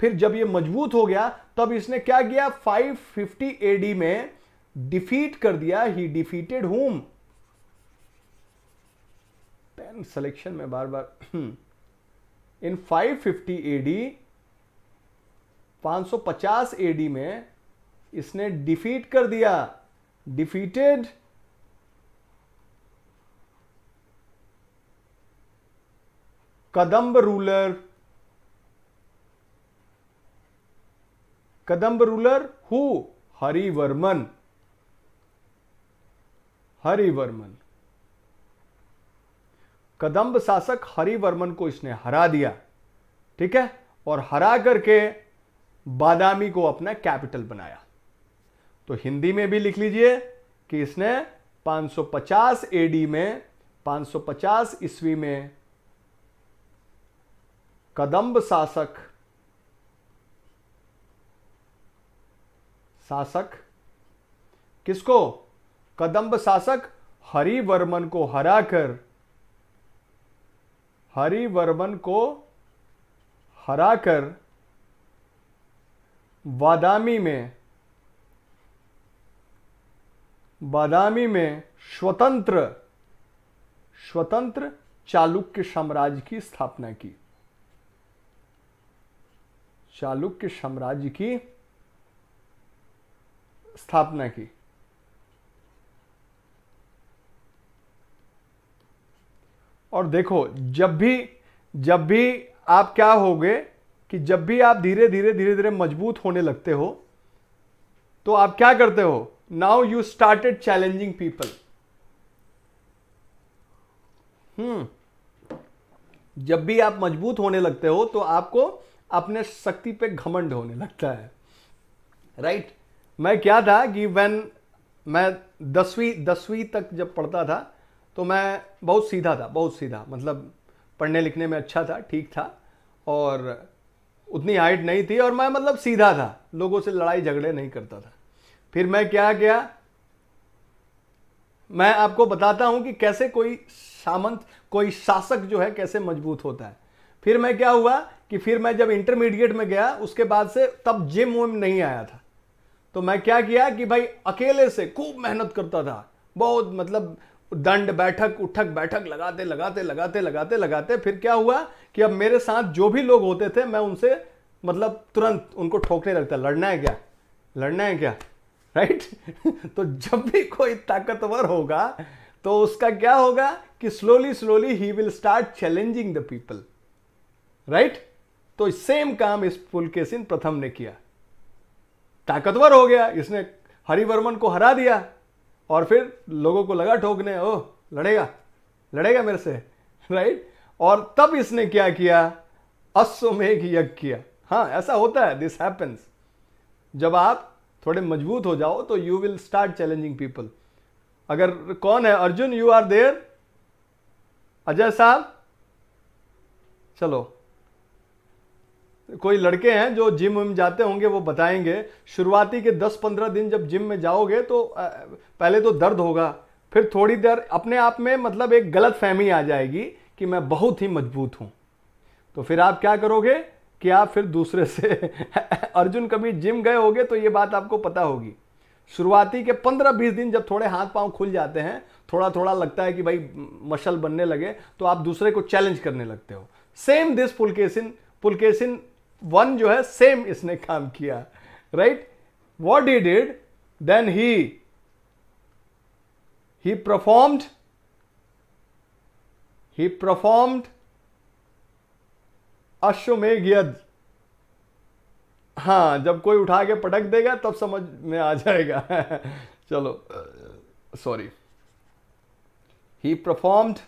फिर जब ये मजबूत हो गया तब इसने क्या किया 550 एडी में डिफीट कर दिया he defeated home ten selection में बार बार इन 550 एडी पांच एडी में इसने डिफीट कर दिया डिफीटेड कदम्ब रूलर कदम्ब रूलर हु हरिवर्मन हरिवर्मन कदम्ब शासक हरिवर्मन को इसने हरा दिया ठीक है और हरा करके बादामी को अपना कैपिटल बनाया तो हिंदी में भी लिख लीजिए कि इसने 550 एडी में 550 ईस्वी में कदम्ब शासक शासक किसको कदम्ब शासक हरिवर्मन को हराकर हरिवर्मन को हराकर बादामी में बादामी में स्वतंत्र स्वतंत्र चालुक्य साम्राज्य की स्थापना की चालुक्य साम्राज्य की स्थापना की और देखो जब भी जब भी आप क्या होगे कि जब भी आप धीरे धीरे धीरे धीरे मजबूत होने लगते हो तो आप क्या करते हो now you started challenging people hmm जब भी आप मजबूत होने लगते हो तो आपको अपने शक्ति पे घमंड होने लगता है राइट right? मैं क्या था कि वेन मैं दसवीं दसवीं तक जब पढ़ता था तो मैं बहुत सीधा था बहुत सीधा मतलब पढ़ने लिखने में अच्छा था ठीक था और उतनी हाइट नहीं थी और मैं मतलब सीधा था लोगों से लड़ाई झगड़े नहीं करता था फिर मैं क्या किया मैं आपको बताता हूं कि कैसे कोई सामंत कोई शासक जो है कैसे मजबूत होता है फिर मैं क्या हुआ कि फिर मैं जब इंटरमीडिएट में गया उसके बाद से तब जिम वम नहीं आया था तो मैं क्या किया कि भाई अकेले से खूब मेहनत करता था बहुत मतलब दंड बैठक उठक बैठक लगाते लगाते लगाते लगाते लगाते फिर क्या हुआ कि अब मेरे साथ जो भी लोग होते थे मैं उनसे मतलब तुरंत उनको ठोकने लगता लड़ना है क्या लड़ना है क्या राइट तो जब भी कोई ताकतवर होगा तो उसका क्या होगा कि slowly slowly he will start challenging the people right तो सेम काम इस पुलकेसिन प्रथम ने किया ताकतवर हो गया इसने हरिवर्मन को हरा दिया और फिर लोगों को लगा ठोकने ओ लड़ेगा लड़ेगा मेरे से राइट और तब इसने क्या किया अश्वमेघ यज्ञ किया हाँ ऐसा होता है दिस हैपन्स जब आप थोड़े मजबूत हो जाओ तो you will start challenging people अगर कौन है Arjun you are there Ajay साहब चलो कोई लड़के हैं जो जिम विम जाते होंगे वो बताएंगे शुरुआती के 10-15 दिन जब जिम में जाओगे तो पहले तो दर्द होगा फिर थोड़ी देर अपने आप में मतलब एक गलत फहमी आ जाएगी कि मैं बहुत ही मजबूत हूँ तो फिर आप क्या करोगे कि आप फिर दूसरे से अर्जुन कभी जिम गए होगे तो ये बात आपको पता होगी शुरुआती के 15-20 दिन जब थोड़े हाथ पांव खुल जाते हैं थोड़ा थोड़ा लगता है कि भाई मशल बनने लगे तो आप दूसरे को चैलेंज करने लगते हो same this Pulakesin Pulakesin one जो है सेम इसने काम किया right what he did then he he performed he performed Ashwamedha yagya हाँ जब कोई उठा के पटक देगा तब समझ में आ जाएगा चलो सॉरी ही परफॉर्म्ड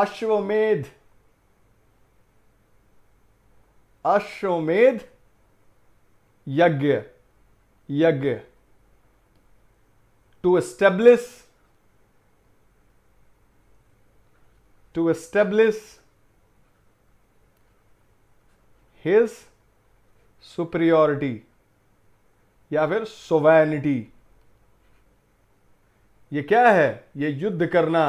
अश्वमेध Ashwamedha yagya yagya to establish to establish his superiority या फिर सोवैनिटी ये क्या है ये युद्ध करना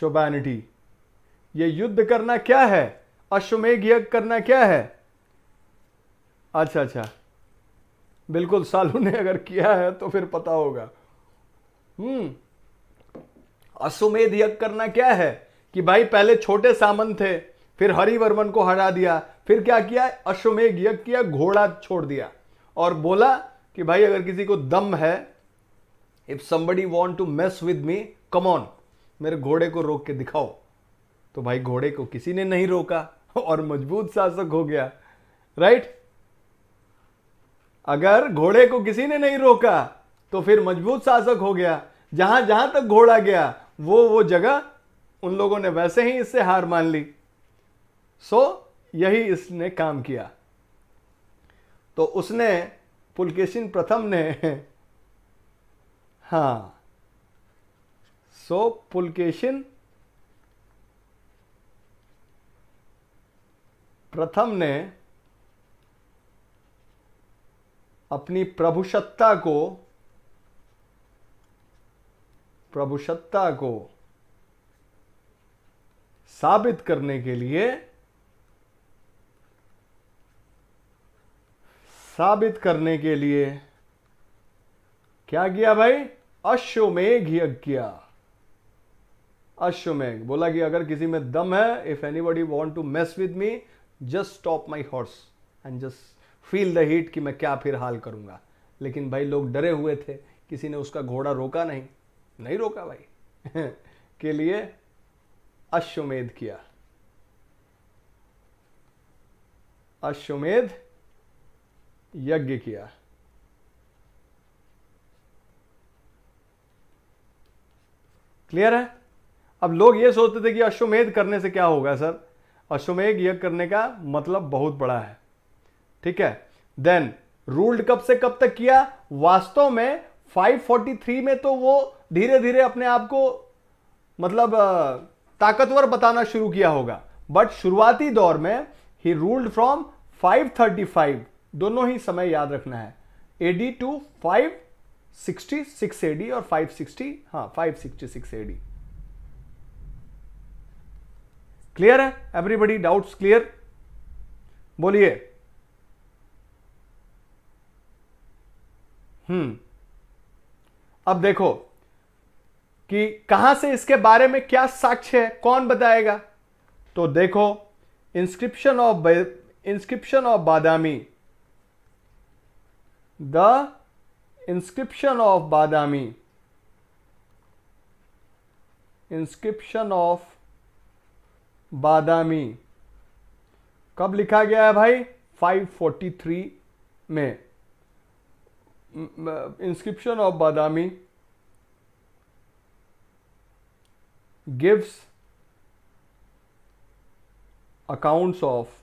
शोबैनिटी ये युद्ध करना क्या है अश्वमेघ यज्ञ करना क्या है अच्छा अच्छा बिल्कुल सालू ने अगर किया है तो फिर पता होगा हम्म अश्वमेध यज्ञ करना क्या है कि भाई पहले छोटे सामन थे फिर हरिवर्मन को हरा दिया फिर क्या किया अश्वमेघ यज्ञ किया घोड़ा छोड़ दिया और बोला कि भाई अगर किसी को दम है if somebody want to mess with me come on मेरे घोड़े को रोक के दिखाओ तो भाई घोड़े को किसी ने नहीं रोका और मजबूत शासक हो गया राइट अगर घोड़े को किसी ने नहीं रोका तो फिर मजबूत शासक हो गया जहां जहां तक घोड़ा गया वो वो जगह उन लोगों ने वैसे ही इससे हार मान ली सो यही इसने काम किया तो उसने पुलकेशिन प्रथम ने हाँ सो pulcation प्रथम ने अपनी प्रभुसत्ता को प्रभुसत्ता को साबित करने के लिए साबित करने के लिए क्या किया भाई अश्वमेघ यज्ञ किया अश्वमेघ बोला कि अगर किसी में दम है if anybody want to mess with me just stop my horse and just feel the heat कि मैं क्या फिर हाल करूंगा लेकिन भाई लोग डरे हुए थे किसी ने उसका घोड़ा रोका नहीं नहीं रोका भाई के लिए अश्वमेध किया अश्वमेध यज्ञ किया क्लियर है अब लोग ये सोचते थे कि अश्वमेध करने से क्या होगा सर अश्वमेध यज्ञ करने का मतलब बहुत बड़ा है ठीक है देन रूल्ड कब से कब तक किया वास्तव में 543 में तो वो धीरे धीरे अपने आप को मतलब ताकतवर बताना शुरू किया होगा बट शुरुआती दौर में ही रूल्ड फ्रॉम 535 दोनों ही समय याद रखना है एडी टू 566 एडी और 560 हाँ five sixty six AD clear है एवरीबडी डाउट्स क्लियर बोलिए हम्म अब देखो कि कहां से इसके बारे में क्या साक्ष्य है कौन बताएगा तो देखो inscription of inscription of Badami the inscription of Badami inscription of Badami कब लिखा गया है भाई 543 में inscription of Badami gives accounts of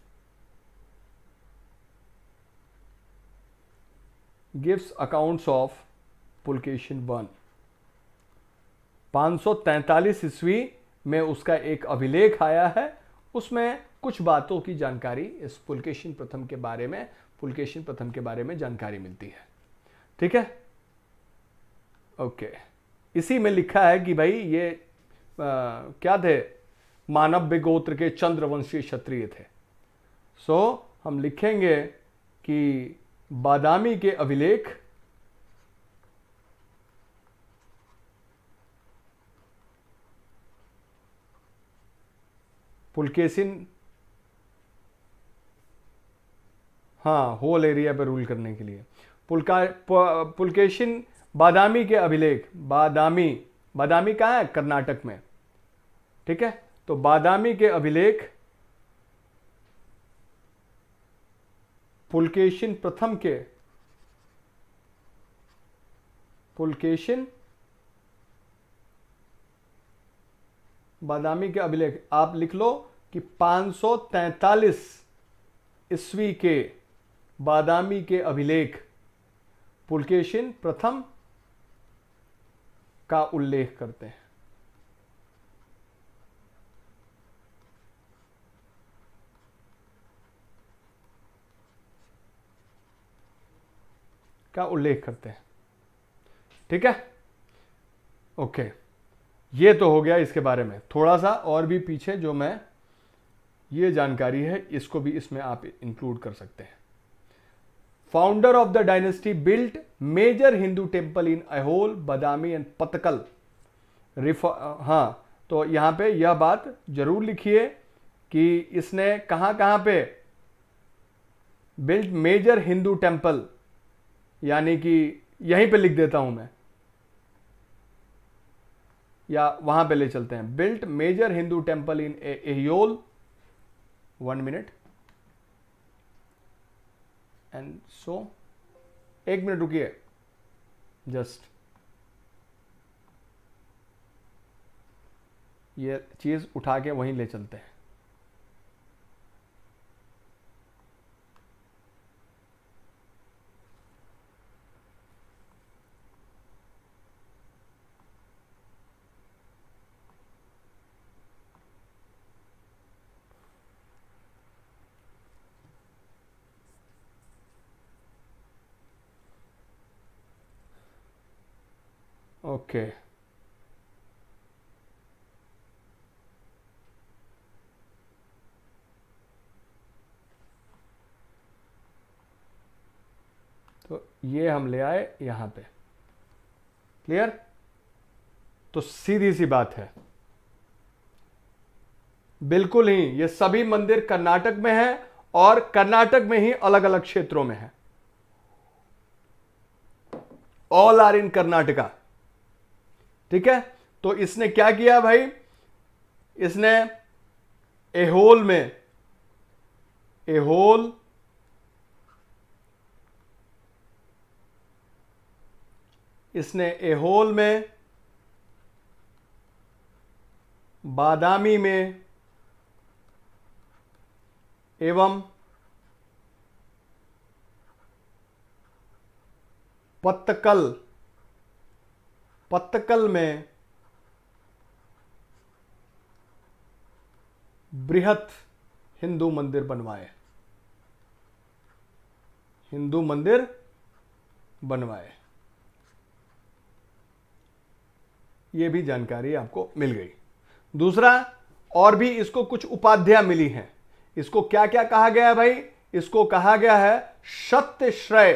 gives accounts of Pulakeshin one 543 ईस्वी में उसका एक अभिलेख आया है उसमें कुछ बातों की जानकारी इस पुलकेशन प्रथम के बारे में पुलकेशन प्रथम के बारे में जानकारी मिलती है ठीक है ओके इसी में लिखा है कि भाई ये आ, क्या थे मानव गोत्र के चंद्रवंशीय क्षत्रिय थे सो so, हम लिखेंगे कि बादामी के अभिलेख पुलकेसिन हाँ होल एरिया पर रूल करने के लिए पुलका पुलकेशिन बादामी के अभिलेख बादामी बादामी कहाँ है कर्नाटक में ठीक है तो बादामी के अभिलेख पुलकेशिन प्रथम के पुलकेशिन बादामी के अभिलेख आप लिख लो कि 543 ईस्वी के बादामी के अभिलेख पुलकेशिन प्रथम का उल्लेख करते हैं का उल्लेख करते हैं ठीक है ओके okay. ये तो हो गया इसके बारे में थोड़ा सा और भी पीछे जो मैं ये जानकारी है इसको भी इसमें आप इंक्लूड कर सकते हैं founder of the dynasty built major Hindu temple in Aihole Badami and Pattadakal refer हाँ तो यहाँ पे यह बात जरूर लिखिए कि इसने कहाँ कहाँ पे बिल्ट मेजर हिंदू टेम्पल यानी कि यहीं पे लिख देता हूँ मैं या वहां पे ले चलते हैं built major Hindu temple in Aihole one minute and so एक मिनट रुकिए जस्ट ये चीज़ उठा के वहीं ले चलते हैं ओके तो ये हम ले आए यहां पे क्लियर तो सीधी सी बात है बिल्कुल ही ये सभी मंदिर कर्नाटक में है और कर्नाटक में ही अलग अलग क्षेत्रों में है ऑल आर इन कर्नाटका ठीक है तो इसने क्या किया भाई इसने ए होल में ए होल इसने ए होल में बादामी में एवं पत्तकल पत्तकल में बृहत हिंदू मंदिर बनवाए हिंदू मंदिर बनवाए ये भी जानकारी आपको मिल गई दूसरा और भी इसको कुछ उपाध्याय मिली हैं इसको क्या क्या कहा गया है भाई इसको कहा गया है सत्य श्रय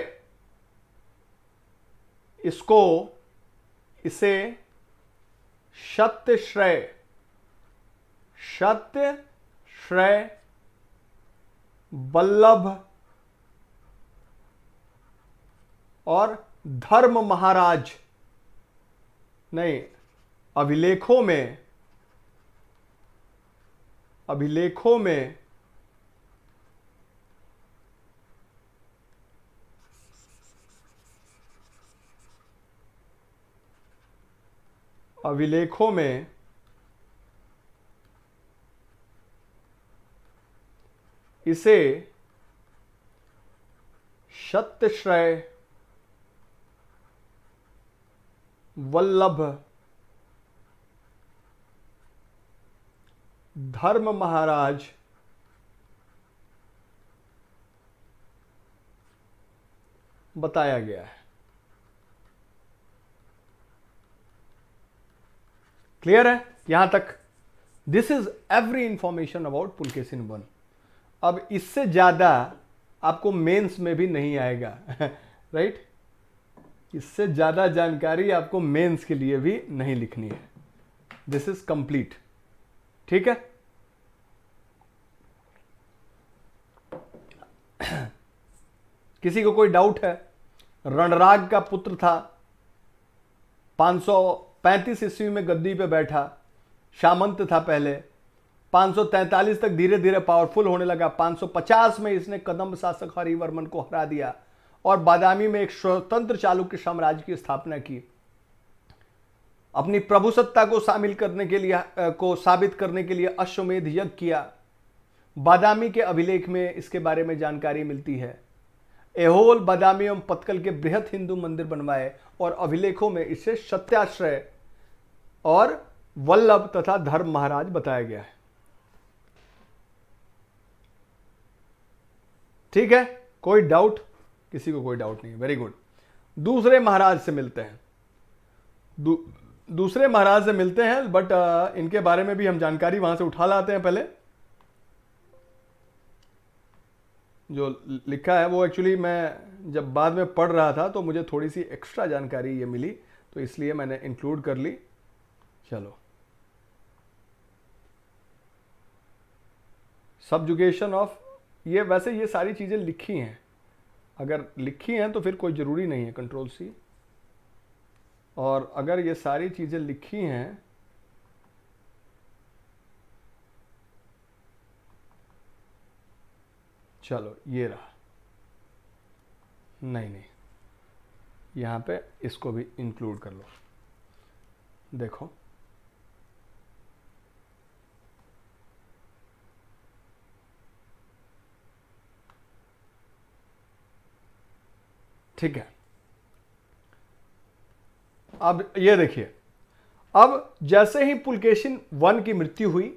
इसको इसे शतश्रय शत्य श्रय बल्लभ और धर्म महाराज नहीं अभिलेखों में अभिलेखों में अभिलेखों में इसे शतश्रय वल्लभ धर्म महाराज बताया गया है क्लियर है यहां तक this is every information about Pulakesin one अब इससे ज्यादा आपको मेंस में भी नहीं आएगा राइट इससे ज्यादा जानकारी आपको मेंस के लिए भी नहीं लिखनी है दिस इज कंप्लीट ठीक है किसी को कोई डाउट है रणराग का पुत्र था पैंतीस ईस्वी में गद्दी पे बैठा शामंत था पहले 543 तक धीरे धीरे पावरफुल होने लगा 550 में इसने कदम शासक हरिवर्मन को हरा दिया और बादामी में एक स्वतंत्र चालुक्य साम्राज्य की स्थापना की अपनी प्रभुसत्ता को शामिल करने के लिए को साबित करने के लिए अश्वमेध यज्ञ किया बादामी के अभिलेख में इसके बारे में जानकारी मिलती है एहोल बादामी एवं पत्कल के बृहद हिंदू मंदिर बनवाए और अभिलेखों में इसे सत्याश्रय और वल्लभ तथा धर्म महाराज बताया गया है ठीक है कोई डाउट किसी को कोई डाउट नहीं वेरी गुड दूसरे महाराज से मिलते हैं दू, दूसरे महाराज से मिलते हैं बट आ, uh, इनके बारे में भी हम जानकारी वहां से उठा लाते हैं पहले जो लिखा है वो एक्चुअली मैं जब बाद में पढ़ रहा था तो मुझे थोड़ी सी एक्स्ट्रा जानकारी ये मिली तो इसलिए मैंने इंक्लूड कर ली चलो सब्जुगेशन ऑफ ये वैसे ये सारी चीज़ें लिखी हैं अगर लिखी हैं तो फिर कोई ज़रूरी नहीं है कंट्रोल सी और अगर ये सारी चीज़ें लिखी हैं चलो ये रहा नहीं नहीं यहां पे इसको भी इंक्लूड कर लो देखो ठीक है अब ये देखिए अब जैसे ही पुलकेशिन वन की मृत्यु हुई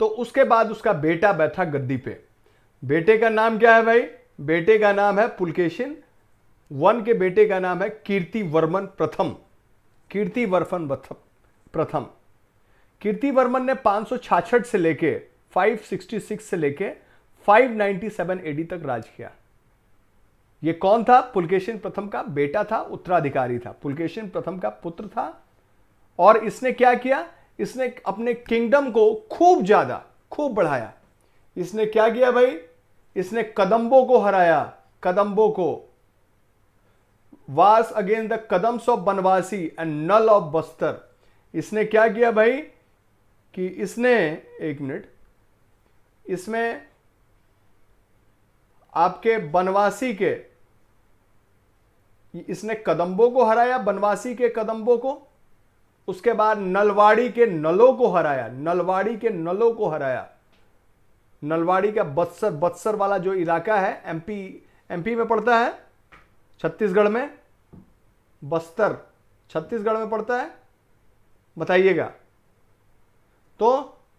तो उसके बाद उसका बेटा बैठा गद्दी पे बेटे का नाम क्या है भाई बेटे का नाम है पुलकेशिन वन के बेटे का नाम है कीर्ति वर्मन प्रथम कीर्ति वर्मन प्रथम कीर्ति वर्मन ने 566 से लेके 566 से लेके 597 एडी तक राज किया ये कौन था पुलकेशन प्रथम का बेटा था उत्तराधिकारी था पुलकेशन प्रथम का पुत्र था और इसने क्या किया इसने अपने किंगडम को खूब ज़्यादा खूब बढ़ाया इसने क्या किया भाई इसने कदम्बों को हराया कदम्बों को was again the Kadambas of Banavasi and Nal of Bastar इसने क्या किया भाई कि इसने एक मिनट इसमें आपके बनवासी के इसने कदम्बों को हराया बनवासी के कदम्बों को उसके बाद नलवाड़ी के नलों को हराया नलवाड़ी के नलों को हराया नलवाड़ी का बत्सर बत्सर वाला जो इलाका है एमपी एमपी में पड़ता है छत्तीसगढ़ में बस्तर छत्तीसगढ़ में पड़ता है बताइएगा तो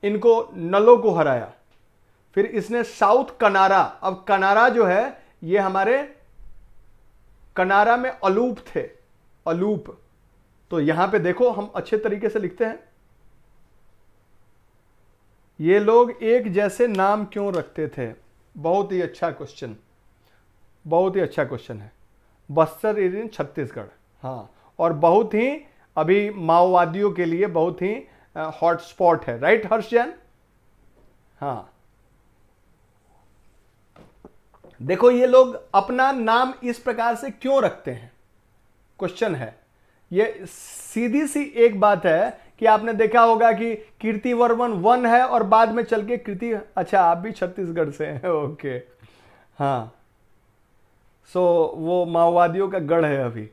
इनको नलों को हराया फिर इसने साउथ कनारा अब कनारा जो है ये हमारे कनारा में अलूप थे अलूप तो यहां पे देखो हम अच्छे तरीके से लिखते हैं ये लोग एक जैसे नाम क्यों रखते थे बहुत ही अच्छा क्वेश्चन बहुत ही अच्छा क्वेश्चन है बस्तर इज इन छत्तीसगढ़ हाँ और बहुत ही अभी माओवादियों के लिए बहुत ही हॉटस्पॉट है राइट हर्ष जैन हाँ देखो ये लोग अपना नाम इस प्रकार से क्यों रखते हैं क्वेश्चन है ये सीधी सी एक बात है कि आपने देखा होगा कि कीर्ति वर्मन वन है और बाद में चल के कीर्ति अच्छा आप भी छत्तीसगढ़ से हैं ओके हाँ सो वो माओवादियों का गढ़ है अभी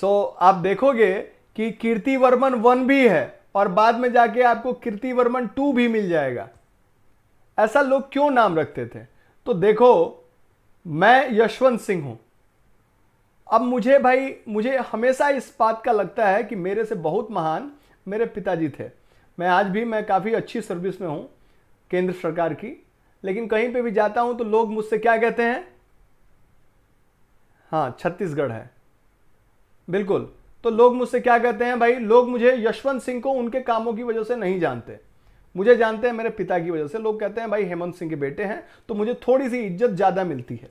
सो आप देखोगे कि कीर्ति वर्मन वन भी है और बाद में जाके आपको कीर्ति वर्मन टू भी मिल जाएगा ऐसा लोग क्यों नाम रखते थे तो देखो मैं यशवंत सिंह हूं अब मुझे भाई मुझे हमेशा इस बात का लगता है कि मेरे से बहुत महान मेरे पिताजी थे मैं आज भी मैं काफ़ी अच्छी सर्विस में हूँ केंद्र सरकार की लेकिन कहीं पे भी जाता हूँ तो लोग मुझसे क्या कहते हैं हाँ छत्तीसगढ़ है बिल्कुल तो लोग मुझसे क्या कहते हैं भाई लोग मुझे यशवंत सिंह को उनके कामों की वजह से नहीं जानते मुझे जानते हैं मेरे पिता की वजह से लोग कहते हैं भाई हेमंत सिंह के बेटे हैं तो मुझे थोड़ी सी इज्जत ज़्यादा मिलती है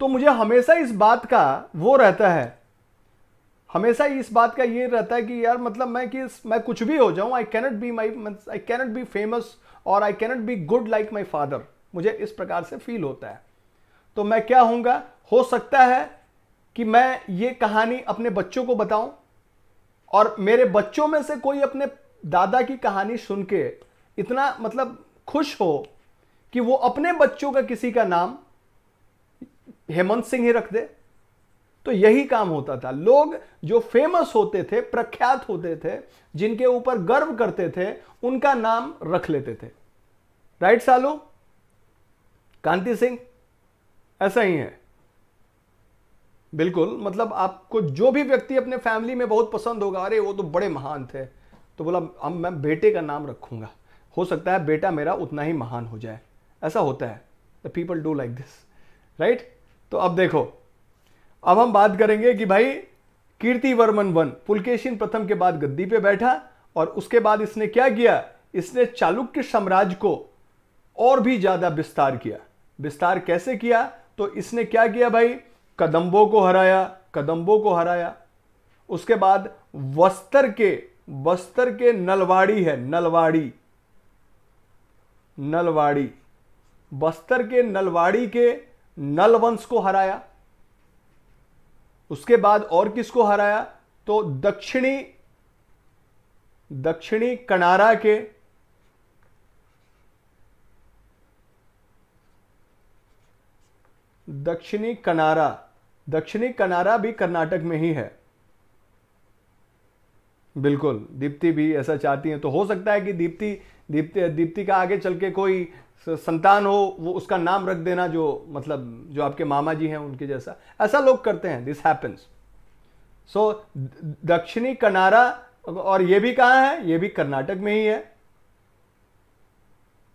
तो मुझे हमेशा इस बात का वो रहता है हमेशा इस बात का ये रहता है कि यार मतलब मैं कि मैं कुछ भी हो जाऊं I cannot be my I cannot be famous और I cannot be good like my father मुझे इस प्रकार से फील होता है तो मैं क्या हूँगा हो सकता है कि मैं ये कहानी अपने बच्चों को बताऊं और मेरे बच्चों में से कोई अपने दादा की कहानी सुन के इतना मतलब खुश हो कि वो अपने बच्चों का किसी का नाम हेमंत सिंह ही रख दे तो यही काम होता था लोग जो फेमस होते थे प्रख्यात होते थे जिनके ऊपर गर्व करते थे उनका नाम रख लेते थे राइट सालू कांति सिंह ऐसा ही है बिल्कुल मतलब आपको जो भी व्यक्ति अपने फैमिली में बहुत पसंद होगा अरे वो तो बड़े महान थे तो बोला अब मैं बेटे का नाम रखूंगा हो सकता है बेटा मेरा उतना ही महान हो जाए ऐसा होता है the people do like this right तो अब देखो अब हम बात करेंगे कि भाई कीर्ति वर्मन वन पुलकेशिन प्रथम के बाद गद्दी पे बैठा और उसके बाद इसने क्या किया इसने चालुक्य साम्राज्य को और भी ज़्यादा विस्तार किया विस्तार कैसे किया तो इसने क्या किया भाई कदम्बों को हराया कदम्बों को हराया उसके बाद वस्तर के बस्तर के नलवाड़ी है नलवाड़ी नलवाड़ी बस्तर के नलवाड़ी के नलवंश को हराया उसके बाद और किसको हराया तो दक्षिणी दक्षिणी कनारा के दक्षिणी कनारा दक्षिणी कनारा भी कर्नाटक में ही है बिल्कुल दीप्ति भी ऐसा चाहती हैं तो हो सकता है कि दीप्ति दीप्ति दीप्ति का आगे चल के कोई संतान हो वो उसका नाम रख देना जो मतलब जो आपके मामा जी हैं उनके जैसा ऐसा लोग करते हैं दिस हैपन्स सो दक्षिणी कनारा और ये भी कहाँ है ये भी कर्नाटक में ही है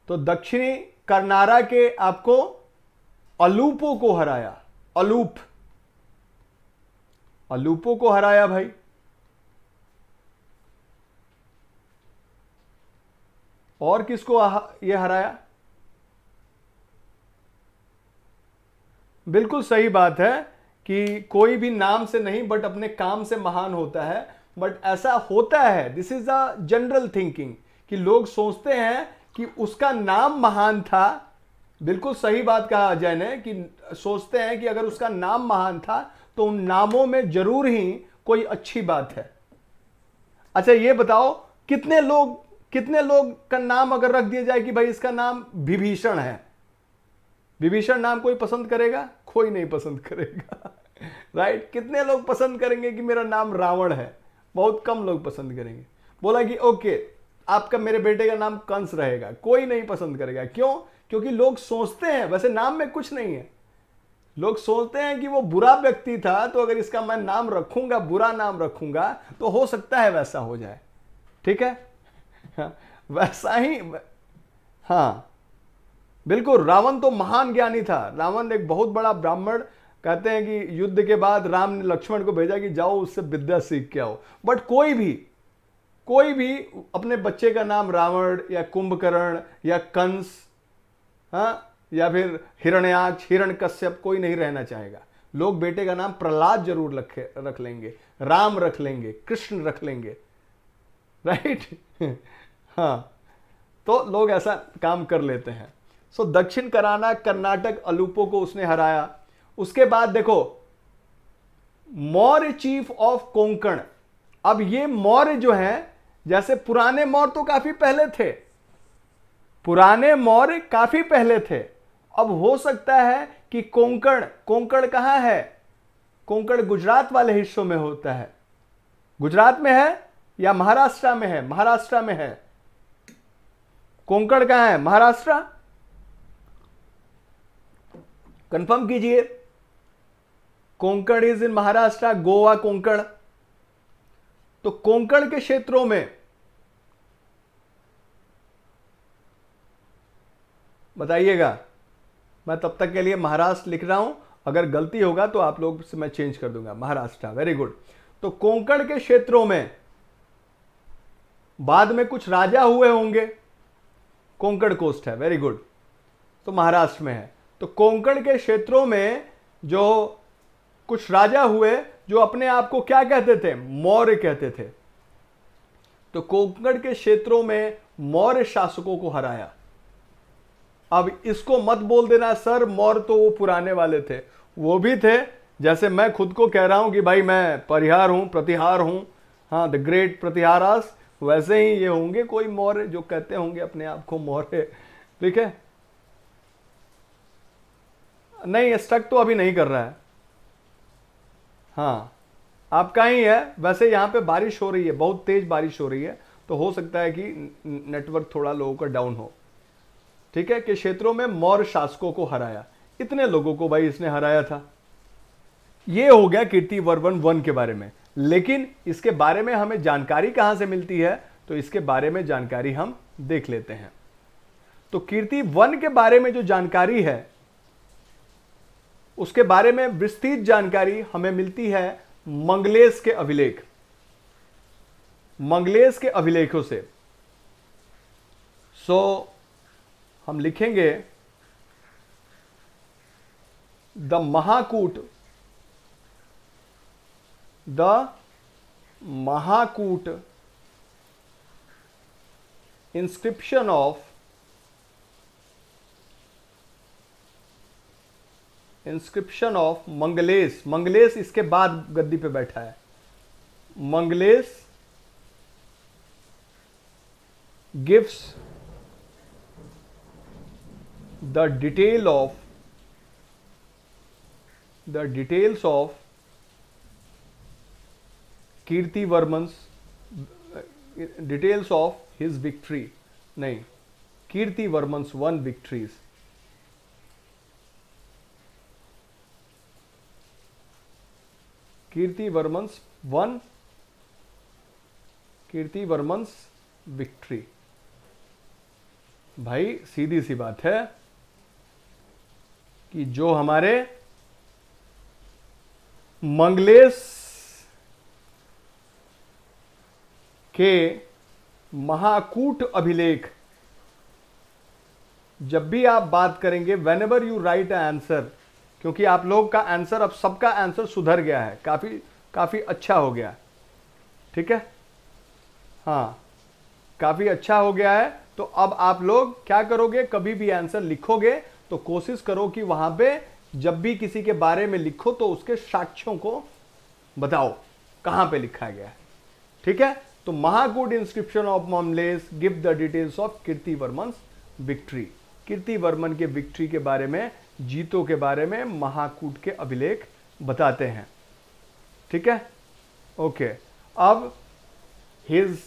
तो दक्षिणी कर्नारा के आपको अलूपो को हराया अलूप अलूपो को हराया भाई और किसको ये हराया बिल्कुल सही बात है कि कोई भी नाम से नहीं बट अपने काम से महान होता है बट ऐसा होता है this is a general thinking कि लोग सोचते हैं कि उसका नाम महान था बिल्कुल सही बात कहा अजय ने कि सोचते हैं कि अगर उसका नाम महान था तो उन नामों में जरूर ही कोई अच्छी बात है अच्छा ये बताओ कितने लोग कितने लोग का नाम अगर रख दिया जाए कि भाई इसका नाम विभीषण है विभीषण नाम कोई पसंद करेगा कोई नहीं पसंद करेगा राइट कितने लोग पसंद करेंगे कि मेरा नाम रावण है बहुत कम लोग पसंद करेंगे बोला कि ओके आपका मेरे बेटे का नाम कंस रहेगा कोई नहीं पसंद करेगा क्यों क्योंकि लोग सोचते हैं वैसे नाम में कुछ नहीं है लोग सोचते हैं कि वो बुरा व्यक्ति था तो अगर इसका मैं नाम रखूंगा बुरा नाम रखूंगा तो हो सकता है वैसा हो जाए ठीक है हाँ, वैसा ही हाँ बिल्कुल रावण तो महान ज्ञानी था रावण एक बहुत बड़ा ब्राह्मण कहते हैं कि युद्ध के बाद राम ने लक्ष्मण को भेजा कि जाओ उससे विद्या सीख के आओ बट कोई भी कोई भी अपने बच्चे का नाम रावण या कुंभकर्ण या कंस हाँ या फिर हिरण्याक्ष हिरण कश्यप कोई नहीं रहना चाहेगा लोग बेटे का नाम प्रहलाद जरूर रखे रख लेंगे राम रख लेंगे कृष्ण रख लेंगे राइट हाँ तो लोग ऐसा काम कर लेते हैं सो so, दक्षिण कराना कर्नाटक अलूपो को उसने हराया उसके बाद देखो मौर्य चीफ ऑफ कोंकण अब ये मौर्य जो है जैसे पुराने मौर्य तो काफी पहले थे पुराने मौर्य काफी पहले थे अब हो सकता है कि कोंकण कोंकण कहां है कोंकण गुजरात वाले हिस्सों में होता है गुजरात में है या महाराष्ट्र में है महाराष्ट्र में है कोंकण कहा है महाराष्ट्र कंफर्म कीजिए कोंकण इज इन महाराष्ट्र गोवा कोंकण तो कोंकण के क्षेत्रों में बताइएगा मैं तब तक के लिए महाराष्ट्र लिख रहा हूं अगर गलती होगा तो आप लोग से मैं चेंज कर दूंगा महाराष्ट्र वेरी गुड तो कोंकण के क्षेत्रों में बाद में कुछ राजा हुए होंगे कोंकण कोस्ट है वेरी गुड तो महाराष्ट्र में है तो कोंकण के क्षेत्रों में जो कुछ राजा हुए जो अपने आप को क्या कहते थे मौर्य कहते थे तो कोंकण के क्षेत्रों में मौर्य शासकों को हराया अब इसको मत बोल देना सर मौर्य तो वो पुराने वाले थे वो भी थे जैसे मैं खुद को कह रहा हूं कि भाई मैं परिहार हूं प्रतिहार हूं हाँ द ग्रेट प्रतिहारास वैसे ही ये होंगे कोई मौर्य जो कहते होंगे अपने आप को मौर्य ठीक है नहीं स्टक तो अभी नहीं कर रहा है हाँ आपका ही है वैसे यहां पे बारिश हो रही है बहुत तेज बारिश हो रही है तो हो सकता है कि नेटवर्क थोड़ा लोगों का डाउन हो ठीक है कि क्षेत्रों में मौर्य शासकों को हराया इतने लोगों को भाई इसने हराया था ये हो गया कीर्ति वर्वन वन के बारे में लेकिन इसके बारे में हमें जानकारी कहां से मिलती है तो इसके बारे में जानकारी हम देख लेते हैं तो कीर्ति वन के बारे में जो जानकारी है उसके बारे में विस्तृत जानकारी हमें मिलती है मंगलेश के अभिलेख मंगलेश के अभिलेखों से सो so, हम लिखेंगे the Mahakuta the Mahakuta inscription of inscription of Mangalesh Mangalesh इसके बाद गद्दी पे बैठा है Mangalesh gives the detail of the details of Kirti Varman's details of his victory नहीं Kirti Varman's one victories Kirti Varman's one Kirti Varman's victory भाई सीधी सी बात है कि जो हमारे मंगलेश के महाकूट अभिलेख जब भी आप बात करेंगे whenever you write answer क्योंकि आप लोग का आंसर अब सबका आंसर सुधर गया है काफ़ी काफ़ी अच्छा हो गया ठीक है हाँ काफ़ी अच्छा हो गया है तो अब आप लोग क्या करोगे कभी भी आंसर लिखोगे तो कोशिश करो कि वहां पे जब भी किसी के बारे में लिखो तो उसके साक्ष्यों को बताओ कहां पे लिखा गया है ठीक है तो Mahakuta inscription of Mangalesh give the details of Kirti Varman victory Kirti Varman के विक्ट्री के बारे में जीतों के बारे में महाकूट के अभिलेख बताते हैं ठीक है ओके अब हिज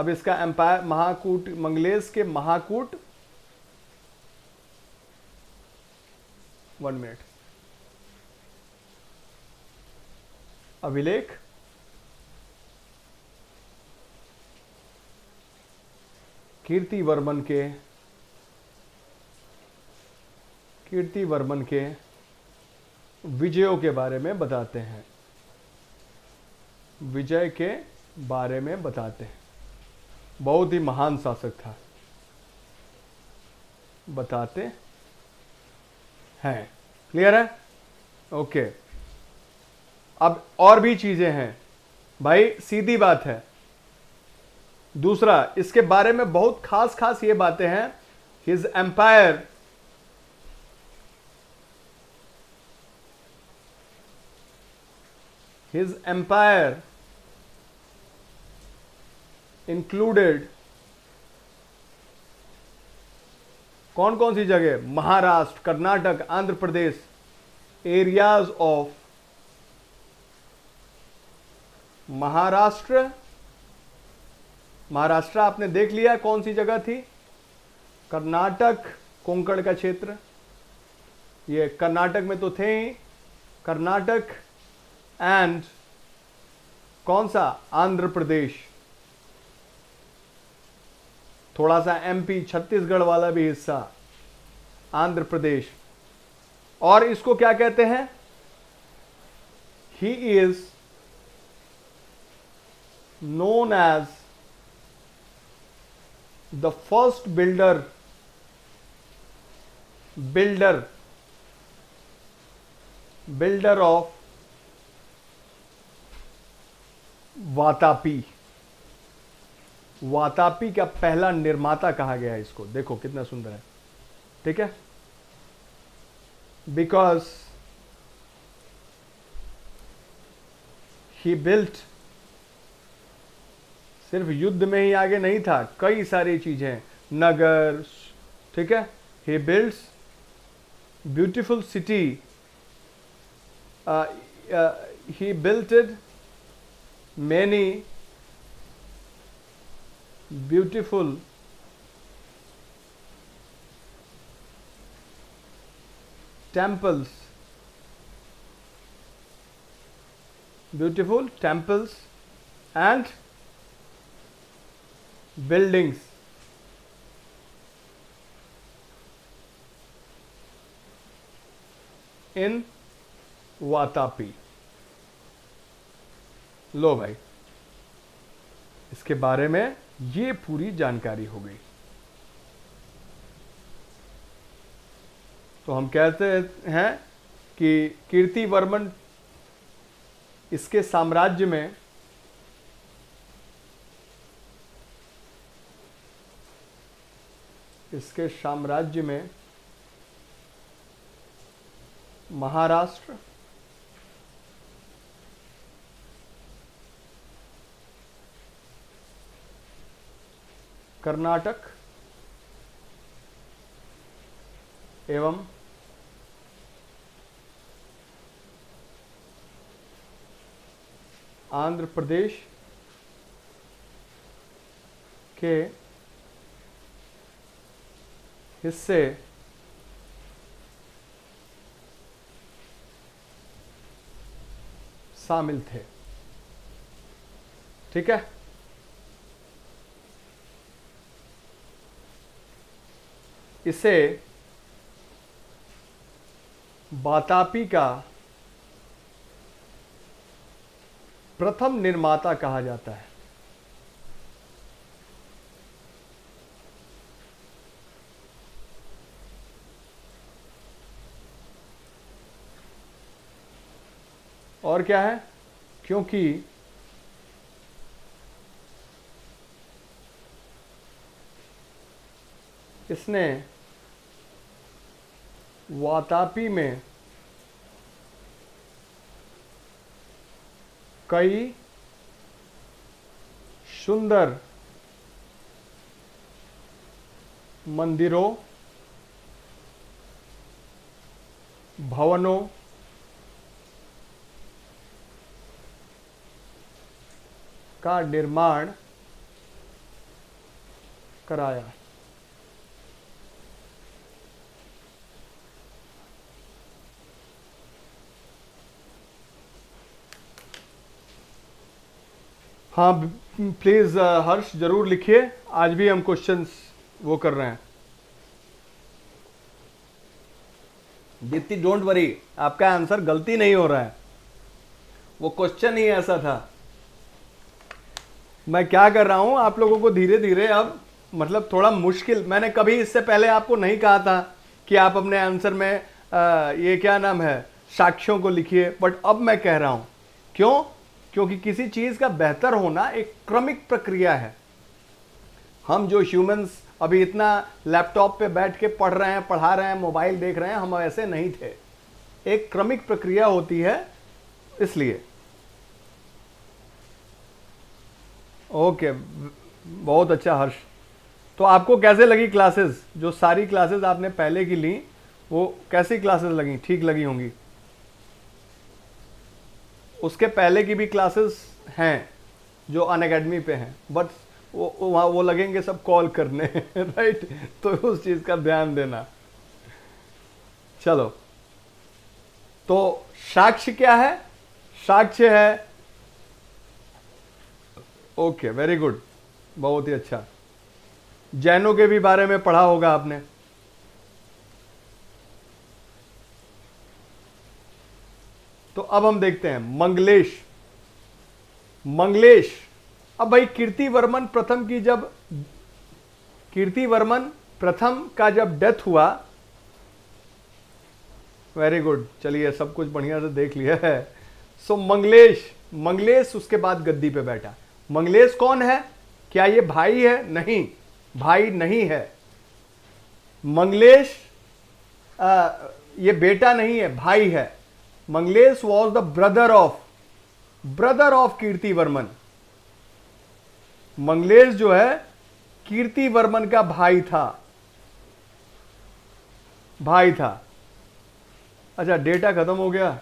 अब इसका एम्पायर महाकूट मंगलेश के महाकूट वन मिनट अभिलेख कीर्ति वर्मन के कीर्ति वर्मन के विजयों के बारे में बताते हैं विजय के बारे में बताते हैं बहुत ही महान शासक था बताते हैं क्लियर है ओके okay. अब और भी चीज़ें हैं भाई सीधी बात है दूसरा इसके बारे में बहुत खास खास ये बातें हैं his empire his empire included कौन कौन सी जगह महाराष्ट्र कर्नाटक आंध्र प्रदेश एरियाज ऑफ महाराष्ट्र महाराष्ट्र आपने देख लिया कौन सी जगह थी कर्नाटक कोंकण का क्षेत्र ये कर्नाटक में तो थे कर्नाटक एंड कौन सा आंध्र प्रदेश थोड़ा सा एमपी छत्तीसगढ़ वाला भी हिस्सा आंध्र प्रदेश और इसको क्या कहते हैं he is known as the first builder builder builder of Vatapi Vatapi का पहला निर्माता कहा गया है इसको देखो कितना सुंदर है ठीक है बिकॉज ही बिल्ट सिर्फ युद्ध में ही आगे नहीं था कई सारी चीजें नगर ठीक है he builds beautiful city he builted many beautiful temples beautiful temples and buildings in Vatapi लो भाई इसके बारे में ये पूरी जानकारी हो गई तो हम कहते हैं कि कीर्ति वर्मन इसके साम्राज्य में इसके साम्राज्य में महाराष्ट्र कर्नाटक एवं आंध्र प्रदेश के हिस्से शामिल थे ठीक है इसे बातापी का प्रथम निर्माता कहा जाता है और क्या है क्योंकि इसने वातापी में कई सुंदर मंदिरों भवनों का निर्माण कराया हाँ प्लीज़ uh, हर्ष ज़रूर लिखिए आज भी हम क्वेश्चंस वो कर रहे हैं दीप्ति डोंट वरी आपका आंसर गलती नहीं हो रहा है वो क्वेश्चन ही ऐसा था मैं क्या कर रहा हूं आप लोगों को धीरे धीरे अब मतलब थोड़ा मुश्किल मैंने कभी इससे पहले आपको नहीं कहा था कि आप अपने आंसर में आ, ये क्या नाम है साक्ष्यों को लिखिए बट अब मैं कह रहा हूं क्यों क्योंकि किसी चीज़ का बेहतर होना एक क्रमिक प्रक्रिया है हम जो ह्यूमंस अभी इतना लैपटॉप पे बैठ के पढ़ रहे हैं पढ़ा रहे हैं मोबाइल देख रहे हैं हम ऐसे नहीं थे एक क्रमिक प्रक्रिया होती है इसलिए ओके बहुत अच्छा हर्ष तो आपको कैसे लगी क्लासेस जो सारी क्लासेस आपने पहले की ली वो कैसी क्लासेस लगी ठीक लगी होंगी उसके पहले की भी क्लासेस हैं जो अन अकेडमी पे हैं बट वो वहाँ वो लगेंगे सब कॉल करने राइट तो उस चीज़ का ध्यान देना चलो तो साक्ष्य क्या है साक्ष्य है ओके वेरी गुड बहुत ही अच्छा जैनों के भी बारे में पढ़ा होगा आपने तो अब हम देखते हैं मंगलेश मंगलेश अब भाई कीर्ति वर्मन प्रथम की जब कीर्ति वर्मन प्रथम का जब डेथ हुआ वेरी गुड चलिए सब कुछ बढ़िया से देख लिया है सो मंगलेश मंगलेश उसके बाद गद्दी पे बैठा मंगलेश कौन है क्या ये भाई है नहीं भाई नहीं है मंगलेश ये बेटा नहीं है भाई है Mangalesh was the brother of brother of Kirti Varman Mangalesh जो है कीर्ति वर्मन का भाई था भाई था अच्छा डेटा खत्म हो गया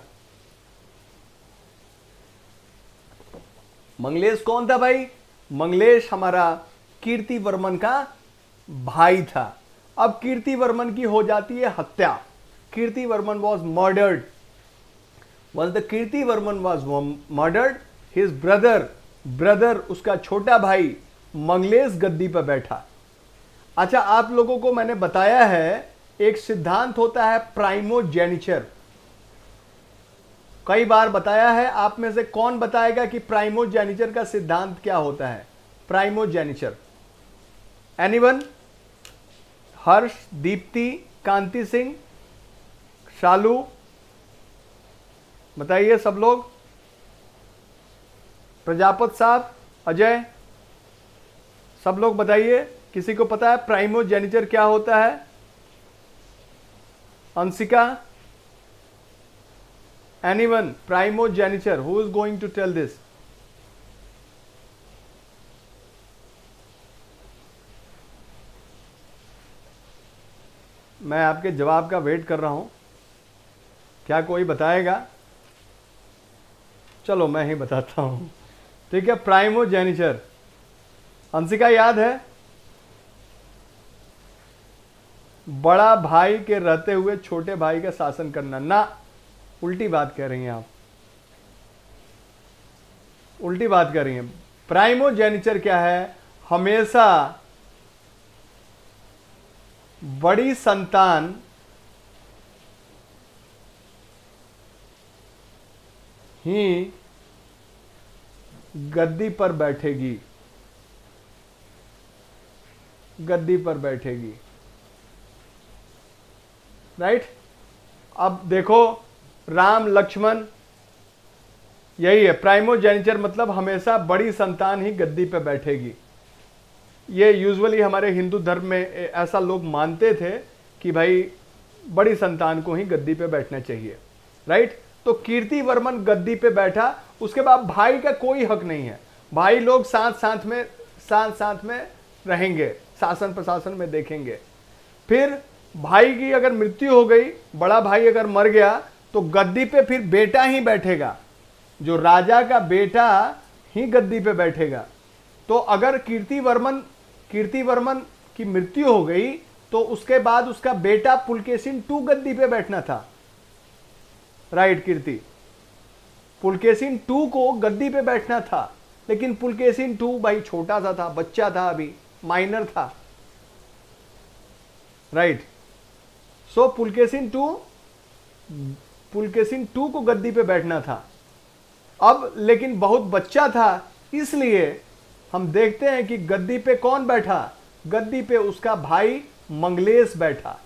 मंगलेश कौन था भाई मंगलेश हमारा कीर्ति वर्मन का भाई था अब कीर्ति वर्मन की हो जाती है हत्या Kirti Varman was murdered was the Kirti Varman was murdered his brother brother उसका छोटा भाई मंगलेश गद्दी पर बैठा अच्छा आप लोगों को मैंने बताया है एक सिद्धांत होता है प्राइमोजेनिचर कई बार बताया है आप में से कौन बताएगा कि प्राइमोजेनिचर का सिद्धांत क्या होता है प्राइमोजेनिचर एनीवन हर्ष दीप्ति कांति सिंह शालू बताइए सब लोग प्रजापत साहब अजय सब लोग बताइए किसी को पता है प्राइमोजेनिचर क्या होता है Anshika Anyone? Primogeniture. Who is going to tell this? मैं आपके जवाब का वेट कर रहा हूं क्या कोई बताएगा चलो मैं ही बताता हूं ठीक है प्राइमो जेनिचर अंशिका याद है बड़ा भाई के रहते हुए छोटे भाई का शासन करना ना उल्टी बात कर रही हैं आप उल्टी बात कर रही हैं प्राइमोजेनिचर क्या है हमेशा बड़ी संतान ही गद्दी पर बैठेगी गद्दी पर बैठेगी राइट अब देखो राम लक्ष्मण यही है प्राइमोजेनिचर मतलब हमेशा बड़ी संतान ही गद्दी पर बैठेगी ये यूजुअली हमारे हिंदू धर्म में ऐसा लोग मानते थे कि भाई बड़ी संतान को ही गद्दी पे बैठना चाहिए राइट तो कीर्ति वर्मन गद्दी पे बैठा उसके बाद भाई का कोई हक नहीं है भाई लोग साथ साथ में साथ साथ में रहेंगे शासन प्रशासन में देखेंगे फिर भाई की अगर मृत्यु हो गई बड़ा भाई अगर मर गया तो गद्दी पे फिर बेटा ही बैठेगा जो राजा का बेटा ही गद्दी पे बैठेगा तो अगर कीर्ति वर्मन कीर्ति वर्मन की मृत्यु हो गई तो उसके बाद उसका बेटा पुलकेसिन टू गद्दी पे बैठना था राइट कीर्ति पुलकेसिन टू को गद्दी पे बैठना था लेकिन पुलकेसिन टू भाई छोटा सा था बच्चा था अभी माइनर था right so Pulakesin two Pulakesin two को गद्दी पे बैठना था अब लेकिन बहुत बच्चा था इसलिए हम देखते हैं कि गद्दी पे कौन बैठा गद्दी पे उसका भाई मंगलेश बैठा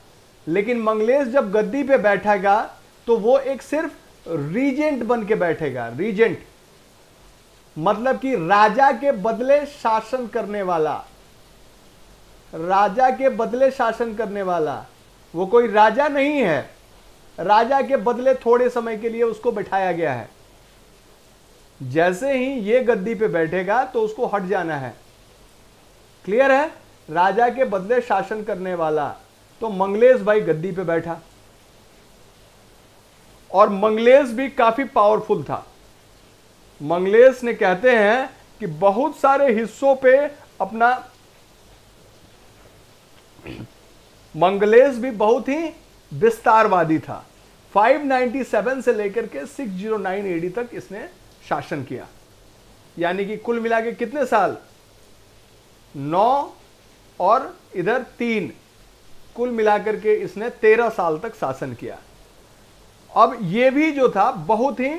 लेकिन मंगलेश जब गद्दी पे बैठेगा तो वो एक सिर्फ रीजेंट बन के बैठेगा रीजेंट मतलब कि राजा के बदले शासन करने वाला राजा के बदले शासन करने वाला वो कोई राजा नहीं है राजा के बदले थोड़े समय के लिए उसको बैठाया गया है जैसे ही ये गद्दी पे बैठेगा तो उसको हट जाना है क्लियर है राजा के बदले शासन करने वाला तो मंगलेश भाई गद्दी पे बैठा और मंगलेश भी काफी पावरफुल था मंगलेश ने कहते हैं कि बहुत सारे हिस्सों पे अपना मंगलेश भी बहुत ही विस्तारवादी था 597 से लेकर के 609 एडी तक इसने शासन किया यानी कि कुल मिला के कितने साल नौ और इधर तीन कुल मिलाकर के इसने तेरह साल तक शासन किया अब यह भी जो था बहुत ही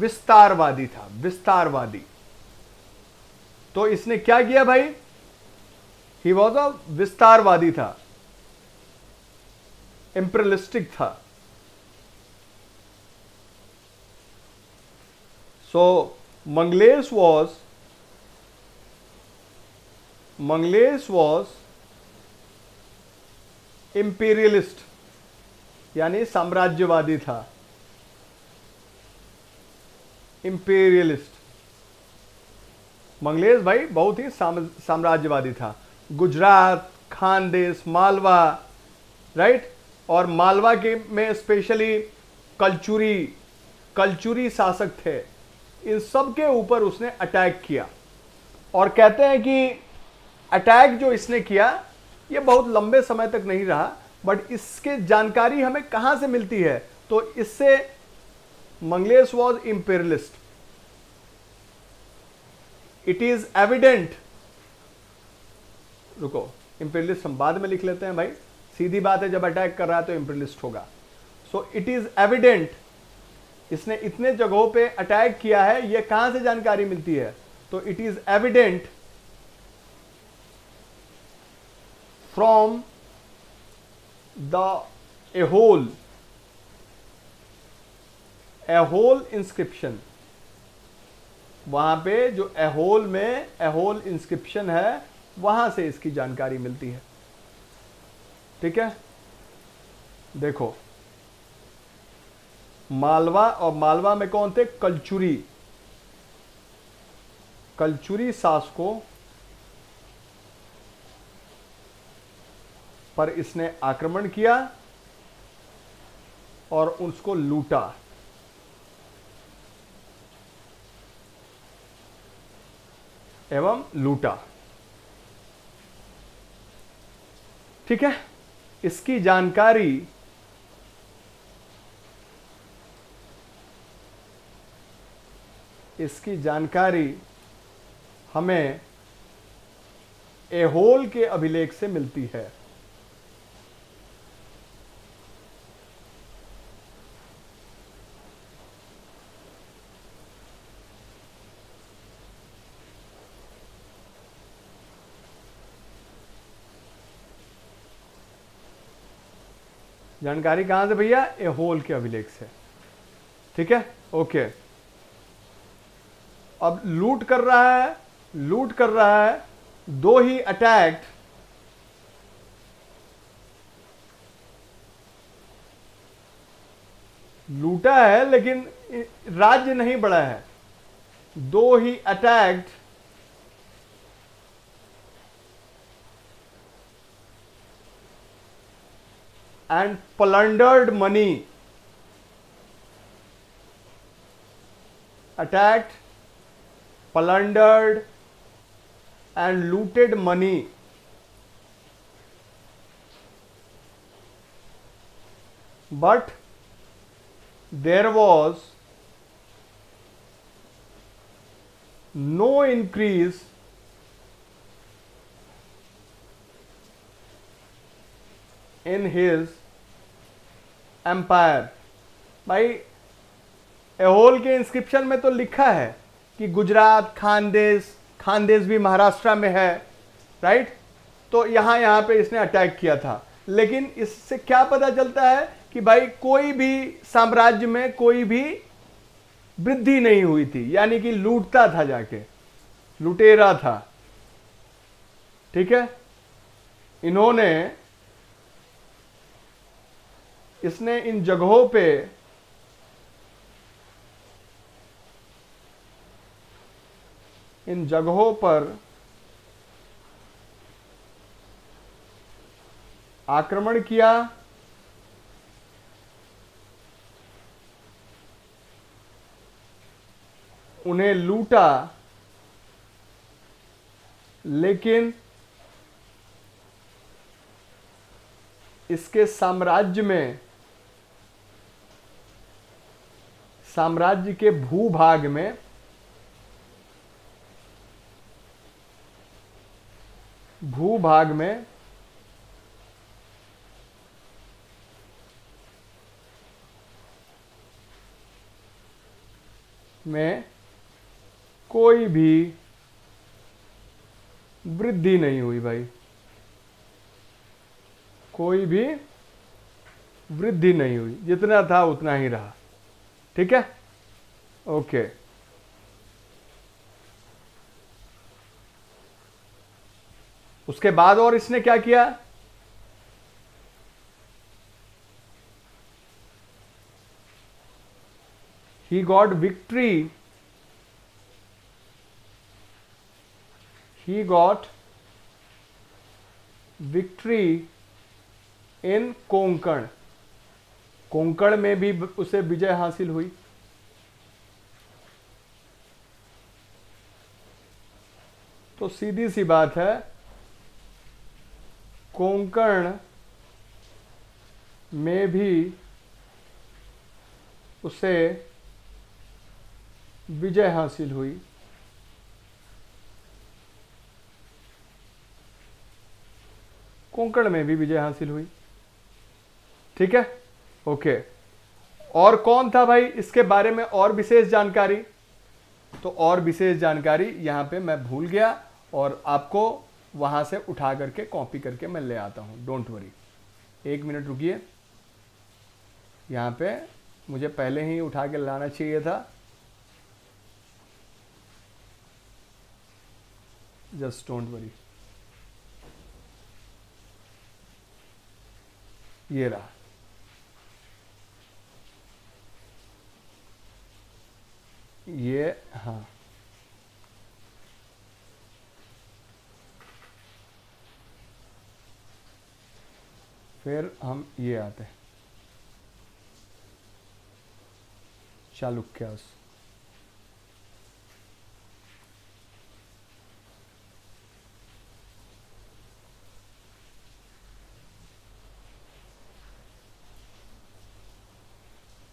विस्तारवादी था विस्तारवादी तो इसने क्या किया भाई ही वॉज अ विस्तारवादी था एम्परलिस्टिक था so Mangalesh was Mangalesh was imperialist यानी साम्राज्यवादी था इम्पीरियलिस्ट मंगलेश भाई बहुत ही साम, साम्राज्यवादी था गुजरात खानदेश मालवा राइट और मालवा के में स्पेशली कलचूरी कलचूरी शासक थे इन सब के ऊपर उसने अटैक किया और कहते हैं कि अटैक जो इसने किया ये बहुत लंबे समय तक नहीं रहा बट इसके जानकारी हमें कहाँ से मिलती है तो इससे Mangalesh was imperialist it is evident रुको इम्पेरलिस्ट हम बाद में लिख लेते हैं भाई सीधी बात है जब अटैक कर रहा है तो इंप्रिलिस्ट होगा सो इट इज एविडेंट इसने इतने जगहों पे अटैक किया है यह कहां से जानकारी मिलती है तो it is evident from the a whole a whole inscription वहां पे जो एहोल में एहोल इंस्क्रिप्शन है वहां से इसकी जानकारी मिलती है ठीक है देखो मालवा और मालवा में कौन थे कलचुरी कलचुरी शासकों पर इसने आक्रमण किया और उसको लूटा एवं लूटा ठीक है इसकी जानकारी इसकी जानकारी हमें एहोल के अभिलेख से मिलती है जानकारी कहां से भैया ए होल के अभिलेख से ठीक है ओके अब लूट कर रहा है लूट कर रहा है दो ही अटैक्ट लूटा है लेकिन राज्य नहीं बढ़ा है दो he attacked and plundered money. Attacked, plundered and looted money. But there was no increase in his empire भाई एहोल के इंस्क्रिप्शन में तो लिखा है कि गुजरात खानदेश खानदेश भी महाराष्ट्र में है राइट तो यहाँ यहाँ पे इसने अटैक किया था लेकिन इससे क्या पता चलता है कि भाई कोई भी साम्राज्य में कोई भी वृद्धि नहीं हुई थी यानी कि लूटता था जाके लुटेरा था ठीक है इन्होंने इसने इन जगहों पे इन जगहों पर आक्रमण किया उन्हें लूटा लेकिन इसके साम्राज्य में साम्राज्य के भूभाग में भूभाग में में कोई भी वृद्धि नहीं हुई भाई कोई भी वृद्धि नहीं हुई जितना था उतना ही रहा ठीक है ओके उसके बाद और इसने क्या किया he got victory he got victory in konkan Konkan में भी उसे विजय हासिल हुई तो सीधी सी बात है कोंकण में भी उसे विजय हासिल हुई कोंकण में भी विजय हासिल हुई ठीक है ओके और कौन था भाई इसके बारे में और विशेष जानकारी तो और विशेष जानकारी यहां पे मैं भूल गया और आपको वहां से उठा करके कॉपी करके मैं ले आता हूं डोंट वरी एक मिनट रुकिए यहां पे मुझे पहले ही उठा के लाना चाहिए था जस्ट डोंट वरी ये रहा ये हाँ फिर हम ये आते हैं चालुक्यास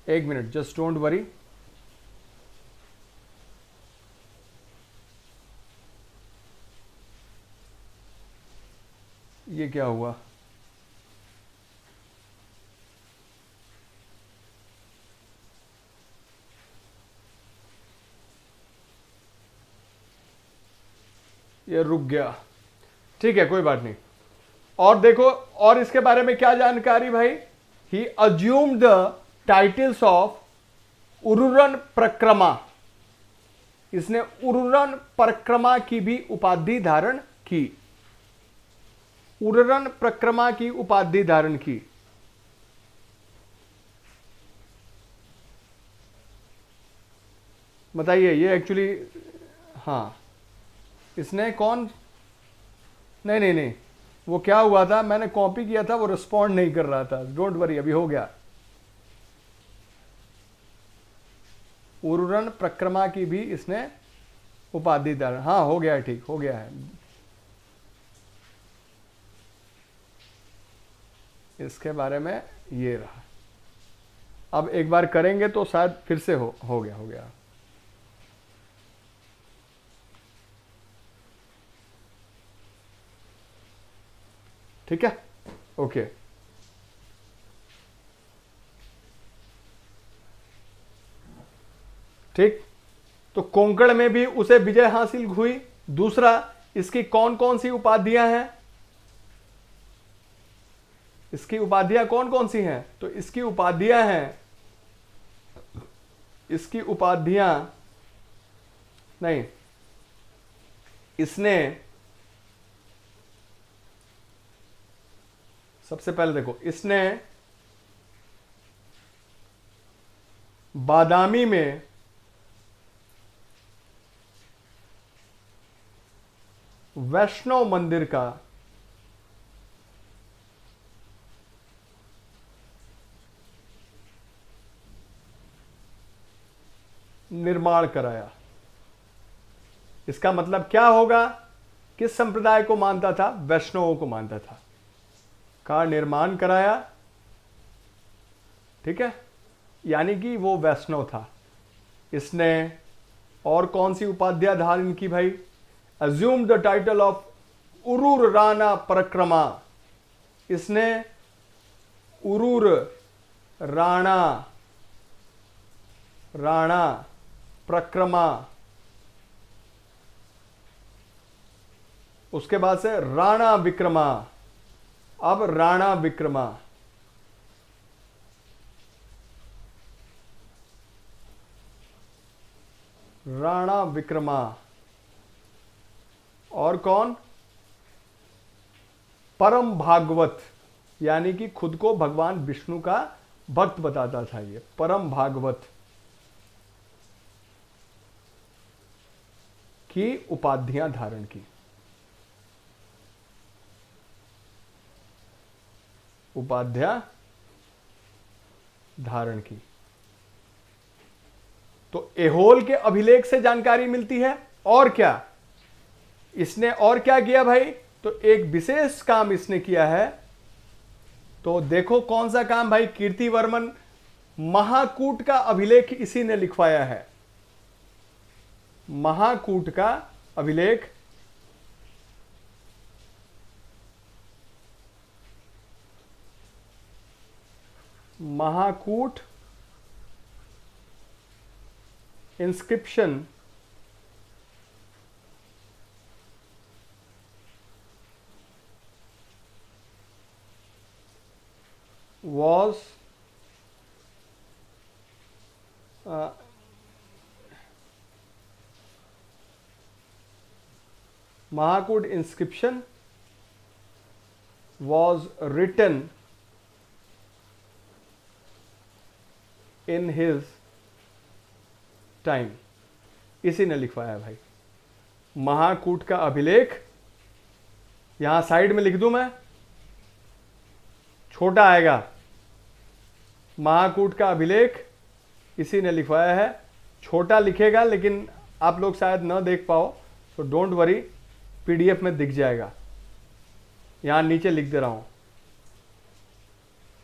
एक मिनट जस्ट डोंट वरी ये क्या हुआ ये रुक गया ठीक है कोई बात नहीं और देखो और इसके बारे में क्या जानकारी भाई he assume the titles of Ururana Parakrama इसने उरुरन परिक्रमा की भी उपाधि धारण की उर्रन प्रक्रमा की उपाधि धारण की बताइए ये एक्चुअली हाँ इसने कौन नहीं नहीं नहीं वो क्या हुआ था मैंने कॉपी किया था वो रिस्पॉन्ड नहीं कर रहा था डोंट वरी अभी हो गया उरुरन प्रक्रमा की भी इसने उपाधि धारण हाँ हो गया ठीक हो गया है इसके बारे में ये रहा अब एक बार करेंगे तो शायद फिर से हो हो गया हो गया ठीक है ओके ठीक तो कोंकण में भी उसे विजय हासिल हुई दूसरा इसकी कौन कौन सी उपाधियां हैं इसकी उपाधियां कौन कौन सी हैं तो इसकी उपाधियां हैं इसकी उपाधियां नहीं इसने सबसे पहले देखो इसने बादामी में वैष्णव मंदिर का निर्माण कराया इसका मतलब क्या होगा किस संप्रदाय को मानता था वैष्णवों को मानता था का निर्माण कराया ठीक है यानी कि वो वैष्णव था इसने और कौन सी उपाध्याय धारण की भाई assume the title of Urur Rana Parakrama इसने उरूर राणा राणा प्रक्रमा उसके बाद से राणा विक्रमा अब राणा विक्रमा राणा विक्रमा और कौन परम भागवत यानी कि खुद को भगवान विष्णु का भक्त बताता था ये परम भागवत की उपाधियां धारण की उपाध्या धारण की तो एहोल के अभिलेख से जानकारी मिलती है और क्या इसने और क्या किया भाई तो एक विशेष काम इसने किया है तो देखो कौन सा काम भाई कीर्ति वर्मन महाकूट का अभिलेख इसी ने लिखवाया है महाकूट का अभिलेख Mahakuta inscription was Mahakut inscription was written in his time इसी ने लिखवाया भाई महाकूट का अभिलेख यहां साइड में लिख दू मैं छोटा आएगा महाकूट का अभिलेख इसी ने लिखवाया है छोटा लिखेगा लेकिन आप लोग शायद न देख पाओ तो डोंट वरी पीडीएफ में दिख जाएगा यहां नीचे लिख दे रहा हूं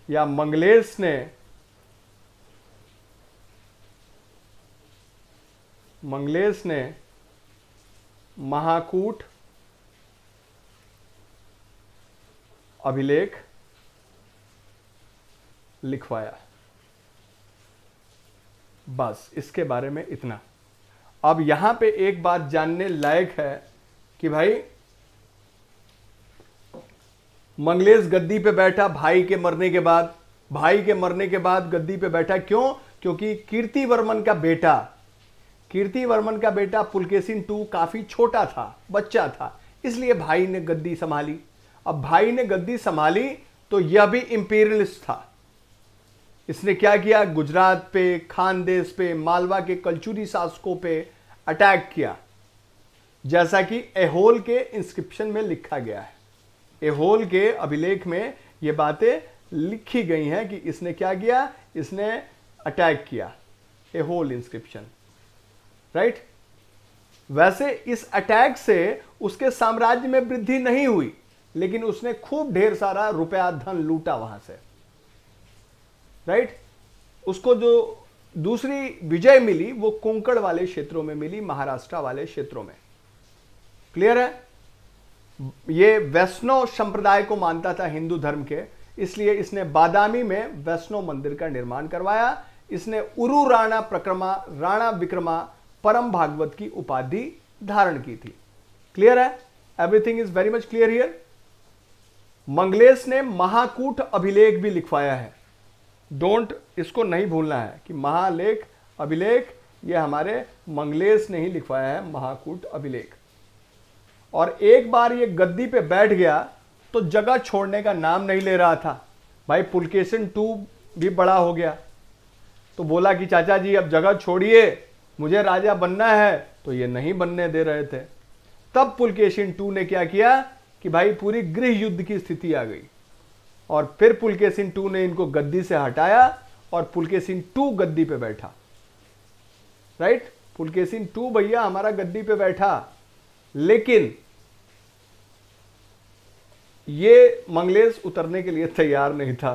या मंगलेश ने मंगलेश ने महाकूट अभिलेख लिखवाया बस इसके बारे में इतना अब यहां पे एक बात जानने लायक है कि भाई मंगलेश गद्दी पे बैठा भाई के मरने के बाद भाई के मरने के बाद गद्दी पे बैठा क्यों क्योंकि कीर्ति वर्मन का बेटा कीर्ति वर्मन का बेटा पुलकेसिन टू काफी छोटा था बच्चा था इसलिए भाई ने गद्दी संभाली अब भाई ने गद्दी संभाली तो यह भी इंपीरियलिस्ट था इसने क्या किया गुजरात पे खानदेश पे मालवा के कल्चुरी शासकों पे अटैक किया जैसा कि एहोल के इंस्क्रिप्शन में लिखा गया है एहोल के अभिलेख में ये बातें लिखी गई हैं कि इसने क्या किया इसने अटैक किया एहोल इंस्क्रिप्शन राइट वैसे इस अटैक से उसके साम्राज्य में वृद्धि नहीं हुई लेकिन उसने खूब ढेर सारा रुपया धन लूटा वहां से राइट right? उसको जो दूसरी विजय मिली वो कोंकण वाले क्षेत्रों में मिली महाराष्ट्र वाले क्षेत्रों में क्लियर है ये वैष्णव संप्रदाय को मानता था हिंदू धर्म के इसलिए इसने बादामी में वैष्णव मंदिर का निर्माण करवाया इसने उरु राणा प्रक्रमा राणा विक्रमा परम भागवत की उपाधि धारण की थी क्लियर है everything is very much clear here Mangalesh ने महाकूट अभिलेख भी लिखवाया है डोंट इसको नहीं भूलना है कि महालेख अभिलेख ये हमारे मंगलेश ने ही लिखवाया है महाकूट अभिलेख और एक बार ये गद्दी पे बैठ गया तो जगह छोड़ने का नाम नहीं ले रहा था भाई पुलकेशन टू भी बड़ा हो गया तो बोला कि चाचा जी अब जगह छोड़िए मुझे राजा बनना है तो ये नहीं बनने दे रहे थे तब पुलकेशन टू ने क्या किया कि भाई पूरी गृह युद्ध की स्थिति आ गई और फिर पुलकेशन टू ने इनको गद्दी से हटाया और पुलकेशन टू गद्दी पे बैठा राइट पुलकेशन टू भैया हमारा गद्दी पे बैठा लेकिन ये मंगलेश उतरने के लिए तैयार नहीं था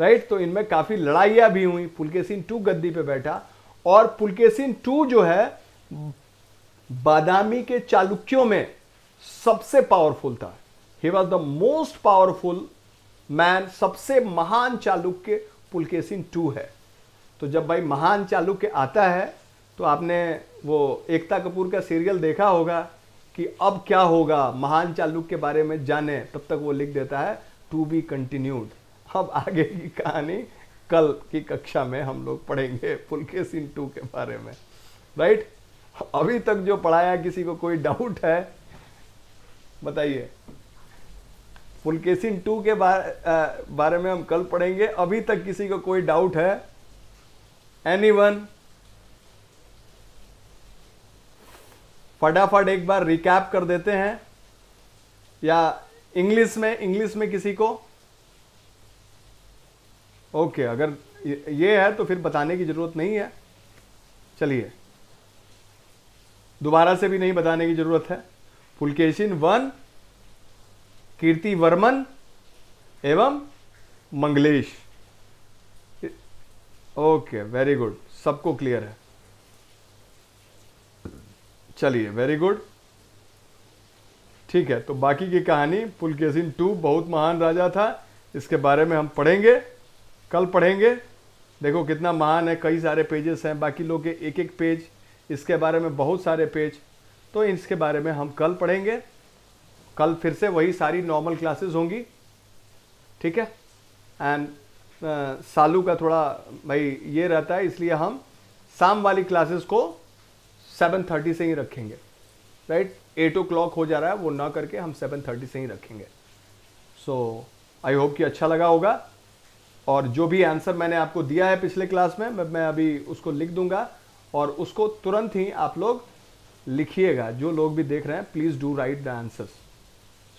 राइट तो इनमें काफ़ी लड़ाइयां भी हुई पुलकेसिन टू गद्दी पे बैठा और पुलकेसिन टू जो है बादामी के चालुक्यों में सबसे पावरफुल था he was the most powerful man सबसे महान चालुक्य पुलकेसिन टू है तो जब भाई महान चालुक्य आता है तो आपने वो एकता कपूर का सीरियल देखा होगा कि अब क्या होगा महान चालुक के बारे में जाने तब तक वो लिख देता है टू बी कंटिन्यूड अब आगे की कहानी कल की कक्षा में हम लोग पढ़ेंगे पुलकेसिन टू के बारे में राइट अभी तक जो पढ़ाया किसी को कोई डाउट है बताइए पुलकेसिन टू के बारे, बारे में हम कल पढ़ेंगे अभी तक किसी को कोई डाउट है एनी वन फटाफट एक बार रिकैप कर देते हैं या इंग्लिश में इंग्लिश में किसी को ओके अगर ये है तो फिर बताने की ज़रूरत नहीं है चलिए दोबारा से भी नहीं बताने की ज़रूरत है पुलकेशिन वन कीर्ति वर्मन एवं मंगलेश ओके वेरी गुड सबको क्लियर है चलिए वेरी गुड ठीक है तो बाकी की कहानी पुलकेसिन टू बहुत महान राजा था इसके बारे में हम पढ़ेंगे कल पढ़ेंगे देखो कितना महान है कई सारे पेजेस हैं बाकी लोग के एक एक पेज इसके बारे में बहुत सारे पेज तो इसके बारे में हम कल पढ़ेंगे कल फिर से वही सारी नॉर्मल क्लासेस होंगी ठीक है एंड uh, सालू का थोड़ा भाई ये रहता है इसलिए हम शाम वाली क्लासेस को सेवन थर्टी से ही रखेंगे राइट एट ओ क्लॉक हो जा रहा है वो ना करके हम सेवन थर्टी से ही रखेंगे सो आई होप कि अच्छा लगा होगा और जो भी आंसर मैंने आपको दिया है पिछले क्लास में मैं अभी उसको लिख दूंगा और उसको तुरंत ही आप लोग लिखिएगा जो लोग भी देख रहे हैं please do write the answers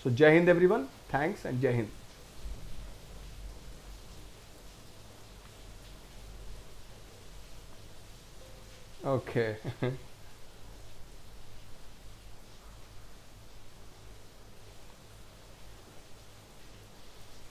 so Jai Hind everyone thanks and जय हिंद ओके Okay.